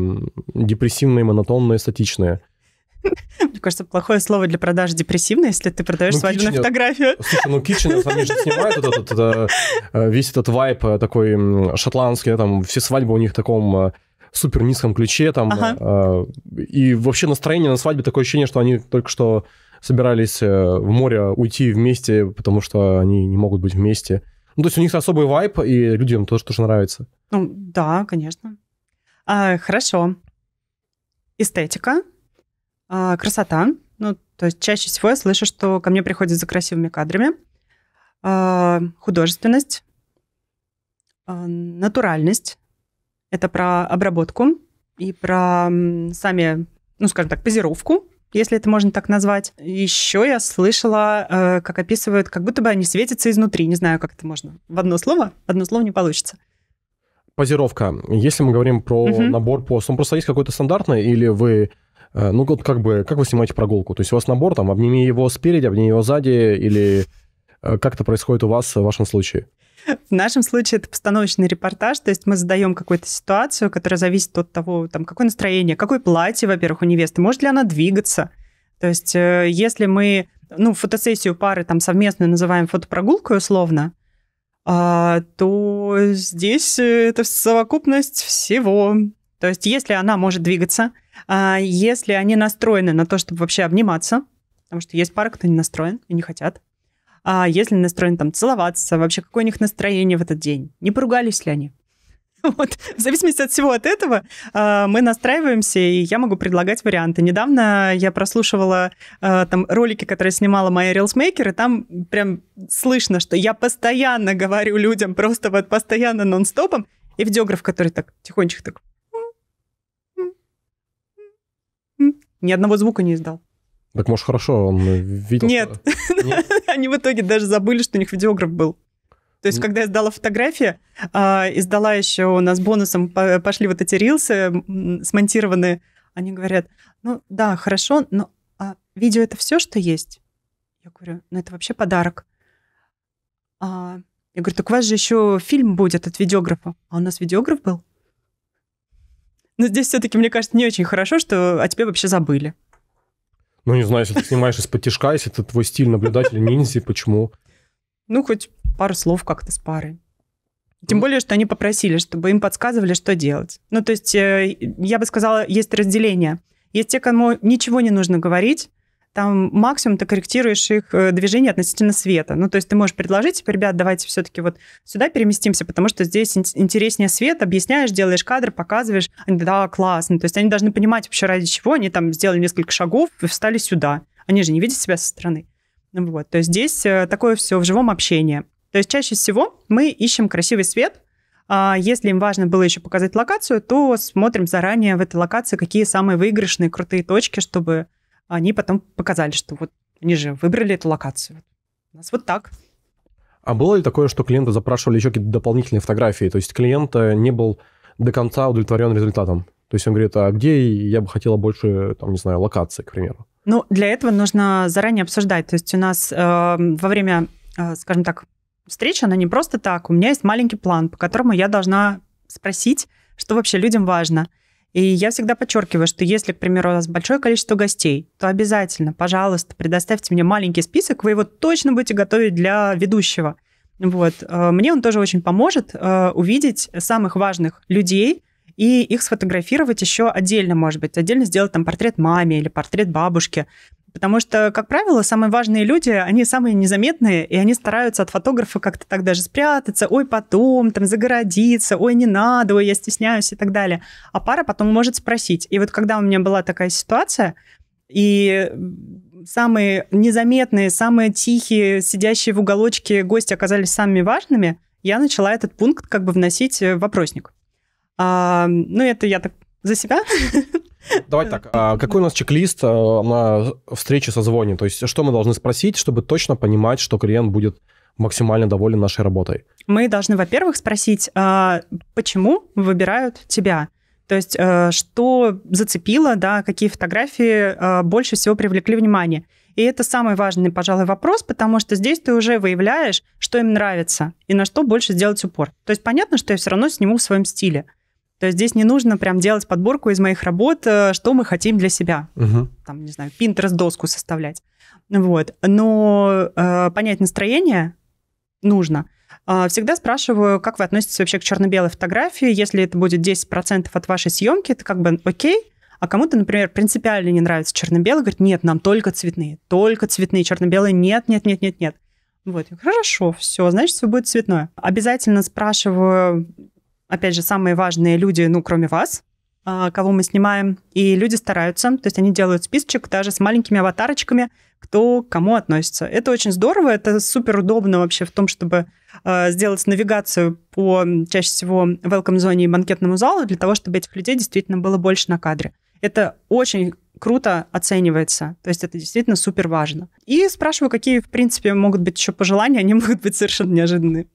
депрессивные, монотонные, статичные? Мне кажется, плохое слово для продажи депрессивное, если ты продаешь ну, свадебную кичня, фотографию. Слушай, ну Китчен, там же снимают вот этот, это, э, весь этот вайп э, такой шотландский, там все свадьбы у них в таком супер низком ключе там. Ага. Э, и вообще настроение на свадьбе такое ощущение, что они только что собирались э, в море уйти вместе, потому что они не могут быть вместе. Ну, то есть у них особый вайп, и людям тоже, тоже нравится. Ну, да, конечно. А, хорошо. Эстетика, а, красота. Ну, то есть чаще всего я слышу, что ко мне приходят за красивыми кадрами. А, художественность, а, натуральность, это про обработку и про сами, ну, скажем так, позировку, если это можно так назвать. Еще я слышала, э, как описывают, как будто бы они светятся изнутри. Не знаю, как это можно. В одно слово? Одно слово не получится позировка. Если мы говорим про угу. набор пост, он просто есть какой-то стандартный, или вы, э, ну вот как бы, как вы снимаете прогулку? То есть у вас набор там, обними его спереди, обними его сзади, или э, как это происходит у вас в вашем случае? В нашем случае это постановочный репортаж, то есть мы задаем какую-то ситуацию, которая зависит от того, там, какое настроение, какое платье, во-первых, у невесты, может ли она двигаться. То есть э, если мы, ну, фотосессию пары там совместную называем фотопрогулкой условно, а, то здесь э, это совокупность всего. То есть если она может двигаться, а, если они настроены на то, чтобы вообще обниматься, потому что есть пара, кто не настроен и не хотят, а если настроены там целоваться, вообще какое у них настроение в этот день, не поругались ли они. Вот. В зависимости от всего от этого а, мы настраиваемся, и я могу предлагать варианты. Недавно я прослушивала а, там ролики, которые снимала моя рилсмейкер, и там прям слышно, что я постоянно говорю людям, просто вот постоянно нон-стопом, и видеограф, который так тихонечко так ни одного звука не издал. Так может хорошо, он э, видел? Нет. Они в итоге даже забыли, что у них видеограф был. То есть, когда я сдала фотографии, а, и сдала еще у нас бонусом пошли вот эти рилсы смонтированные, они говорят, ну да, хорошо, но а видео это все, что есть? Я говорю, ну это вообще подарок. А, я говорю, так у вас же еще фильм будет от видеографа. А у нас видеограф был? Но ну, здесь все-таки, мне кажется, не очень хорошо, что о тебе вообще забыли. Ну, не знаю, если ты снимаешь из потешка, если это твой стиль наблюдателя ниндзя, почему? Ну, хоть пару слов как-то с парой. Тем ну. более, что они попросили, чтобы им подсказывали, что делать. Ну, то есть, э, я бы сказала, есть разделение. Есть те, кому ничего не нужно говорить, там максимум ты корректируешь их э, движение относительно света. Ну, то есть ты можешь предложить, типа, ребят, давайте все-таки вот сюда переместимся, потому что здесь интереснее свет, объясняешь, делаешь кадр, показываешь. Они, да, классно. То есть они должны понимать вообще ради чего. Они там сделали несколько шагов и встали сюда. Они же не видят себя со стороны. Вот. То есть здесь э, такое все в живом общении. То есть чаще всего мы ищем красивый свет, а если им важно было еще показать локацию, то смотрим заранее в этой локации, какие самые выигрышные, крутые точки, чтобы они потом показали, что вот они же выбрали эту локацию. У нас вот так. А было ли такое, что клиенты запрашивали еще какие-то дополнительные фотографии? То есть клиент э, не был до конца удовлетворен результатом? То есть он говорит, а где я бы хотела больше, там, не знаю, локации, к примеру? Ну, для этого нужно заранее обсуждать. То есть у нас э, во время, э, скажем так, встречи, она не просто так. У меня есть маленький план, по которому я должна спросить, что вообще людям важно – и я всегда подчеркиваю, что если, к примеру, у вас большое количество гостей, то обязательно, пожалуйста, предоставьте мне маленький список, вы его точно будете готовить для ведущего. Вот. Э, мне он тоже очень поможет э, увидеть самых важных людей, и их сфотографировать еще отдельно, может быть, отдельно сделать там портрет маме или портрет бабушки, Потому что, как правило, самые важные люди, они самые незаметные, и они стараются от фотографа как-то так даже спрятаться, ой, потом, там, загородиться, ой, не надо, ой, я стесняюсь и так далее. А пара потом может спросить. И вот когда у меня была такая ситуация, и самые незаметные, самые тихие, сидящие в уголочке гости оказались самыми важными, я начала этот пункт как бы вносить в вопросник. А, ну, это я так за себя. Давай так, а какой у нас чек-лист а, на встрече со звони? То есть что мы должны спросить, чтобы точно понимать, что клиент будет максимально доволен нашей работой? Мы должны, во-первых, спросить, а, почему выбирают тебя? То есть э, что зацепило, да, какие фотографии а, больше всего привлекли внимание? И это самый важный, пожалуй, вопрос, потому что здесь ты уже выявляешь, что им нравится и на что больше сделать упор. То есть понятно, что я все равно сниму в своем стиле. То есть здесь не нужно прям делать подборку из моих работ, э, что мы хотим для себя. Угу. Там, не знаю, Pinterest-доску составлять. Вот. Но э, понять настроение нужно. Э, всегда спрашиваю, как вы относитесь вообще к черно-белой фотографии. Если это будет 10% от вашей съемки, это как бы окей. А кому-то, например, принципиально не нравится черно-белый, говорит, нет, нам только цветные, только цветные, черно-белые, нет, нет, нет, нет, нет. Вот, хорошо, все, значит, все будет цветное. Обязательно спрашиваю, опять же, самые важные люди, ну, кроме вас, а, кого мы снимаем, и люди стараются, то есть они делают списочек даже с маленькими аватарочками, кто к кому относится. Это очень здорово, это супер удобно вообще в том, чтобы а, сделать навигацию по чаще всего welcome зоне и банкетному залу для того, чтобы этих людей действительно было больше на кадре. Это очень круто оценивается. То есть это действительно супер важно. И спрашиваю, какие, в принципе, могут быть еще пожелания, они могут быть совершенно неожиданные.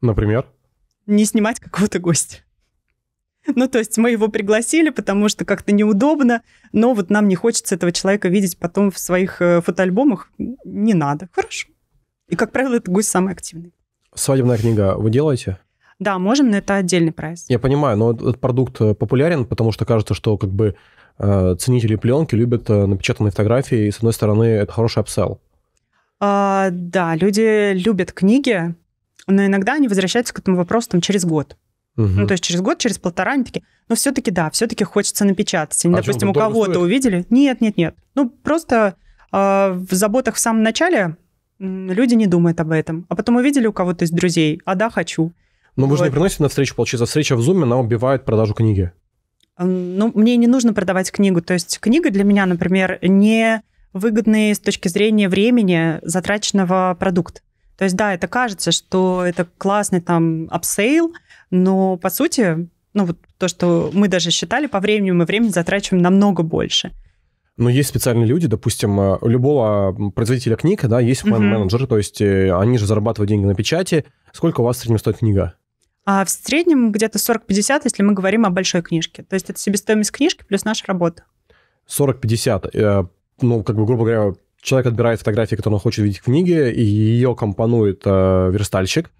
Например? не снимать какого-то гостя. Ну, то есть мы его пригласили, потому что как-то неудобно, но вот нам не хочется этого человека видеть потом в своих э, фотоальбомах. Не надо. Хорошо. И, как правило, это гость самый активный. Свадебная книга вы делаете? Да, можем, но это отдельный прайс. Я понимаю, но этот продукт э, популярен, потому что кажется, что как бы э, ценители пленки любят напечатанные фотографии, и, с одной стороны, это хороший апсел. А, да, люди любят книги, но иногда они возвращаются к этому вопросу там, через год. Угу. Ну, то есть через год, через полтора они такие, но «Ну, все-таки да, все-таки хочется напечатать. Они, а допустим, у кого-то увидели. Нет, нет, нет. Ну, просто э, в заботах в самом начале люди не думают об этом. А потом увидели у кого-то из друзей, а да, хочу. Но ну, вот. вы же не приносите на встречу, получается, встреча в Zoom, она убивает продажу книги. Ну, мне не нужно продавать книгу. То есть книга для меня, например, не выгодный с точки зрения времени затраченного продукта. То есть, да, это кажется, что это классный там апсейл, но по сути, ну вот то, что мы даже считали по времени, мы времени затрачиваем намного больше. Но ну, есть специальные люди, допустим, э, любого производителя книг, да, есть uh-huh. менеджеры, то есть э, они же зарабатывают деньги на печати. Сколько у вас в среднем стоит книга? А в среднем где-то 40-50, если мы говорим о большой книжке. То есть это себестоимость книжки плюс наша работа. 40-50. Э, ну, как бы, грубо говоря, человек отбирает фотографии, которые он хочет видеть в книге, и ее компонует э, верстальщик?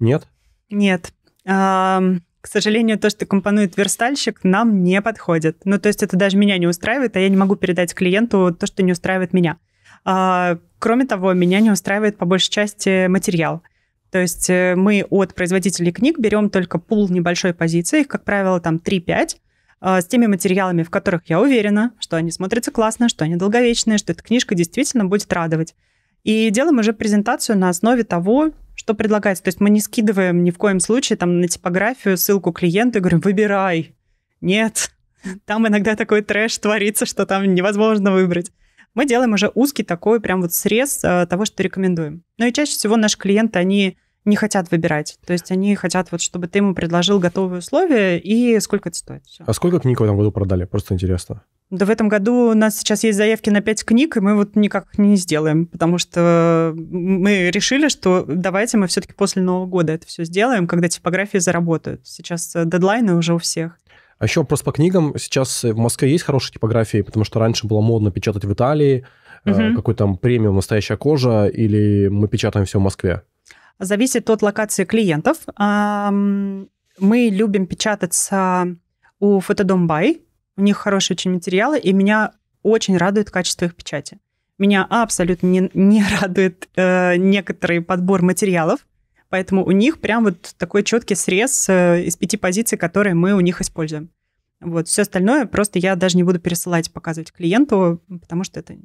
Нет? Нет. А, к сожалению, то, что компонует верстальщик, нам не подходит. Ну, то есть это даже меня не устраивает, а я не могу передать клиенту то, что не устраивает меня. А, кроме того, меня не устраивает по большей части материал. То есть э, мы от производителей книг берем только пул небольшой позиции, их, как правило, там 3-5, а, с теми материалами, в которых я уверена, что они смотрятся классно, что они долговечные, что эта книжка действительно будет радовать. И делаем уже презентацию на основе того, что предлагается. То есть мы не скидываем ни в коем случае там на типографию ссылку клиенту и говорим «выбирай». Нет, там иногда такой трэш творится, что там невозможно выбрать. Мы делаем уже узкий такой прям вот срез а, того, что рекомендуем. Но ну и чаще всего наши клиенты, они не хотят выбирать. То есть они хотят, вот, чтобы ты ему предложил готовые условия и сколько это стоит. Все. А сколько книг в этом году продали? Просто интересно. Да в этом году у нас сейчас есть заявки на 5 книг, и мы вот никак не сделаем, потому что мы решили, что давайте мы все-таки после Нового года это все сделаем, когда типографии заработают. Сейчас э, дедлайны уже у всех. А еще вопрос по книгам. Сейчас э, в Москве есть хорошие типографии, потому что раньше было модно печатать в Италии, угу. Э, какой там премиум «Настоящая кожа», или мы печатаем все в Москве? зависит от локации клиентов. Мы любим печататься у Фотодомбай. У них хорошие очень материалы, и меня очень радует качество их печати. Меня абсолютно не, не радует э, некоторый подбор материалов, поэтому у них прям вот такой четкий срез э, из пяти позиций, которые мы у них используем. Вот, все остальное просто я даже не буду пересылать, показывать клиенту, потому что это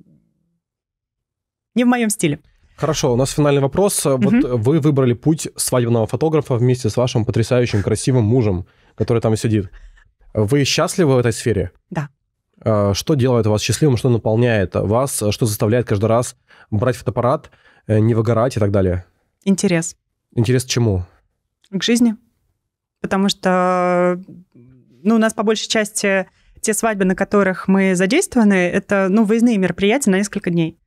не в моем стиле. Хорошо, у нас финальный вопрос. Угу. Вот вы выбрали путь свадебного фотографа вместе с вашим потрясающим красивым мужем, который там сидит. Вы счастливы в этой сфере? Да. А, что делает вас счастливым, что наполняет вас, что заставляет каждый раз брать фотоаппарат, э, не выгорать и так далее? Интерес. Интерес к чему? К жизни. Потому что ну, у нас по большей части те свадьбы, на которых мы задействованы, это ну, выездные мероприятия на несколько дней.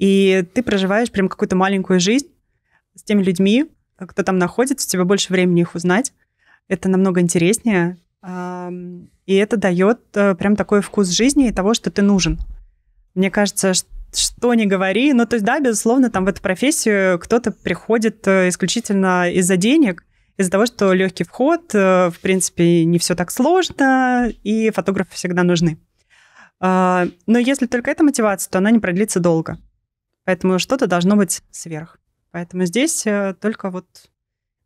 И ты проживаешь прям какую-то маленькую жизнь с теми людьми, э, кто там находится, у тебя больше времени их узнать. Это намного интереснее. И это дает э, прям такой вкус жизни и того, что ты нужен. Мне кажется, что не говори. Ну, то есть, да, безусловно, там в эту профессию кто-то приходит э, исключительно из-за денег, из-за того, что легкий вход, в принципе, не все так сложно, и фотографы всегда нужны. А, но если только эта мотивация, то она не продлится долго. Поэтому что-то должно быть сверх. Поэтому здесь э, только вот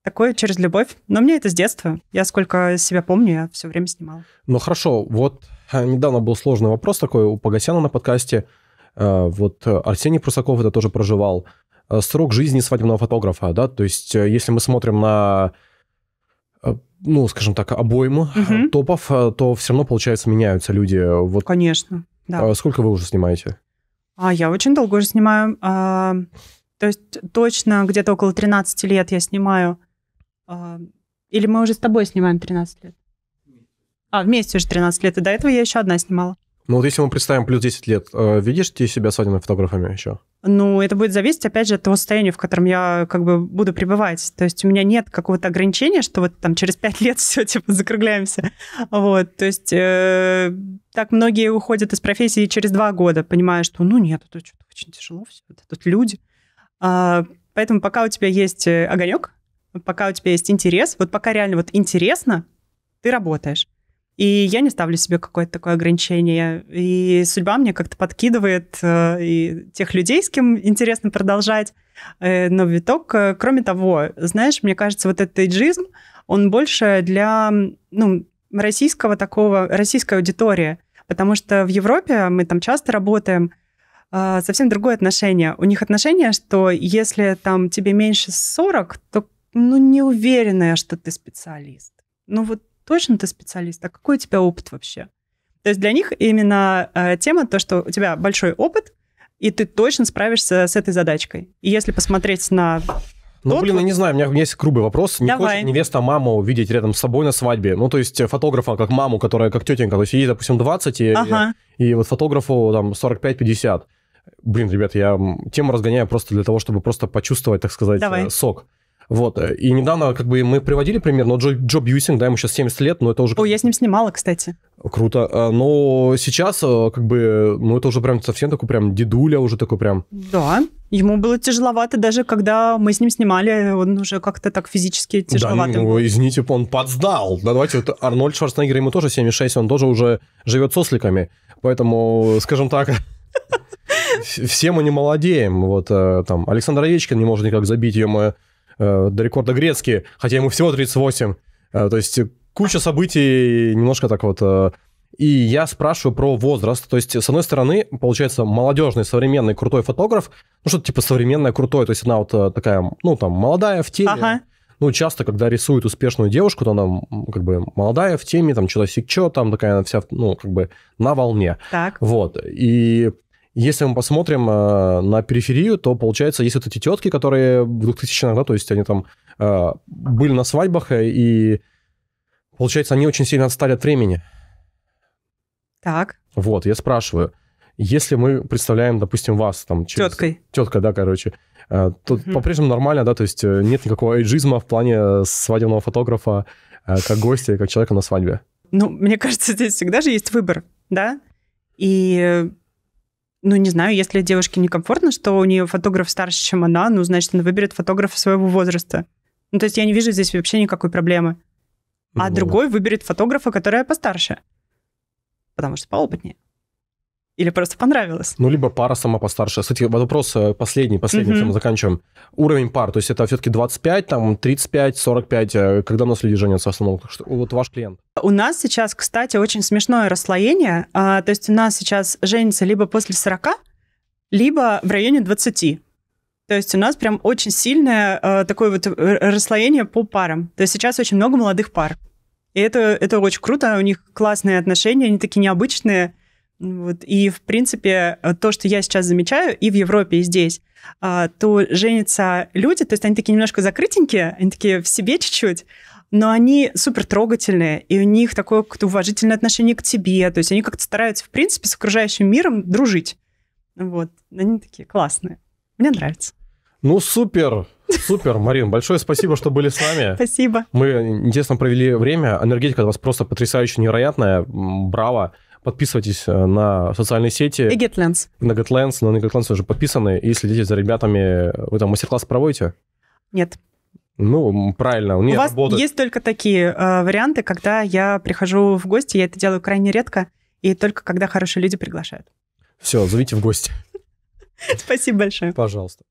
такое через любовь. Но мне это с детства. Я сколько себя помню, я все время снимала. Ну хорошо, вот э, недавно был сложный вопрос такой у Погосяна на подкасте. Э, вот Арсений Прусаков это тоже проживал. Срок жизни свадебного фотографа, да, то есть если мы смотрим на ну, скажем так, обойму угу. топов, то все равно, получается, меняются люди. Вот Конечно, да. Сколько вы уже снимаете? А я очень долго уже снимаю. А, то есть точно где-то около 13 лет я снимаю. А, или мы уже с тобой снимаем 13 лет? А, вместе уже 13 лет. И до этого я еще одна снимала. Ну вот если мы представим плюс 10 лет, э, видишь ты себя свадебными фотографами еще? Ну, это будет зависеть, опять же, от того состояния, в котором я как бы буду пребывать. То есть у меня нет какого-то ограничения, что вот там через пять лет все, типа, закругляемся. Вот, то есть э, так многие уходят из профессии через два года, понимая, что, ну, нет, это что-то очень тяжело все, это тут люди. А, поэтому пока у тебя есть э, огонек, пока у тебя есть интерес, вот пока реально вот интересно, ты работаешь. И я не ставлю себе какое-то такое ограничение. И судьба мне как-то подкидывает э, и тех людей, с кем интересно продолжать. Э, но виток, э, кроме того, знаешь, мне кажется, вот этот эйджизм, он больше для ну, российского такого, российской аудитории. Потому что в Европе мы там часто работаем, совсем другое отношение. У них отношение, что если там тебе меньше 40, то ну, не уверена я, что ты специалист. Ну вот точно ты специалист, а какой у тебя опыт вообще? То есть для них именно э, тема то, что у тебя большой опыт, и ты точно справишься с этой задачкой. И если посмотреть на ну, блин, я не знаю, у меня, у меня есть грубый вопрос. Не Давай. хочет невеста маму видеть рядом с собой на свадьбе? Ну, то есть фотографа как маму, которая как тетенька, то есть ей, допустим, 20, и, ага. и, и вот фотографу там 45-50. Блин, ребят, я тему разгоняю просто для того, чтобы просто почувствовать, так сказать, Давай. Э, сок. Вот. Э, и недавно, как бы, мы приводили пример, но Джо, Джо Бьюсинг, да, ему сейчас 70 лет, но это уже... О, я с ним снимала, кстати. Круто. Э, но сейчас, э, как бы, ну, это уже прям совсем такой прям дедуля уже такой прям... Да. Ему было тяжеловато, даже когда мы с ним снимали, он уже как-то так физически тяжеловато. Да, ну, извините, он подсдал. Да, давайте, вот Арнольд Шварценеггер, ему тоже 76, он тоже уже живет с осликами, Поэтому, скажем так, все мы не молодеем. Вот там Александр Овечкин не может никак забить, ее мы. Э, до рекорда Грецки, хотя ему всего 38. Э, то есть куча событий, немножко так вот... Э, и я спрашиваю про возраст. То есть, с одной стороны, получается, молодежный, современный, крутой фотограф, ну, что-то типа современное, крутое, то есть она вот э, такая, ну, там, молодая в теле. Ага. Ну, часто, когда рисует успешную девушку, то она как бы молодая в теме, там, что-то секчет, там, такая она вся, ну, как бы на волне. Так. Вот. И если мы посмотрим э, на периферию, то получается, есть вот эти тетки, которые в 2000-х, да, то есть они там э, были на свадьбах, э, и получается, они очень сильно отстали от времени. Так. Вот, я спрашиваю, если мы представляем, допустим, вас там через... Теткой. Теткой, да, короче. тут угу. по-прежнему нормально, да, то есть нет никакого эйджизма в плане свадебного фотографа как гостя, как человека на свадьбе. Ну, мне кажется, здесь всегда же есть выбор, да? И ну, не знаю, если девушке некомфортно, что у нее фотограф старше, чем она, ну, значит, она выберет фотографа своего возраста. Ну, то есть я не вижу здесь вообще никакой проблемы. А ну, другой выберет фотографа, которая постарше. Потому что поопытнее. Или просто понравилось? Ну, либо пара сама постарше. Кстати, вопрос э, последний, последний, mm-hmm. Uh мы заканчиваем. Уровень пар, то есть это все-таки 25, там, 35, 45. Э, когда у нас люди женятся в основном? Что, вот ваш клиент. У нас сейчас, кстати, очень смешное расслоение. А, то есть у нас сейчас женятся либо после 40, либо в районе 20. То есть у нас прям очень сильное а, такое вот расслоение по парам. То есть сейчас очень много молодых пар. И это, это очень круто, у них классные отношения, они такие необычные вот. И, в принципе, э, то, что я сейчас замечаю и в Европе, и здесь, а, то женятся люди, то есть они такие немножко закрытенькие, они такие в себе чуть-чуть, но они супер трогательные, и у них такое как-то уважительное отношение к тебе, то есть они как-то стараются, в принципе, с окружающим миром дружить. Вот, они такие классные. Мне нравится. Ну, супер! Супер, Марин, большое спасибо, что были с нами. Спасибо. Мы интересно провели время. Энергетика у вас просто потрясающе невероятная. Браво. Подписывайтесь э, на социальные сети. И GetLens. На GetLens, но на GetLens уже подписаны. И следите за ребятами. Вы там мастер-класс проводите? Нет. Ну, правильно, у меня У вас работает. есть только такие э, варианты, когда я прихожу в гости, я это делаю крайне редко, и только когда хорошие люди приглашают. Все, зовите в гости. Спасибо большое. Пожалуйста.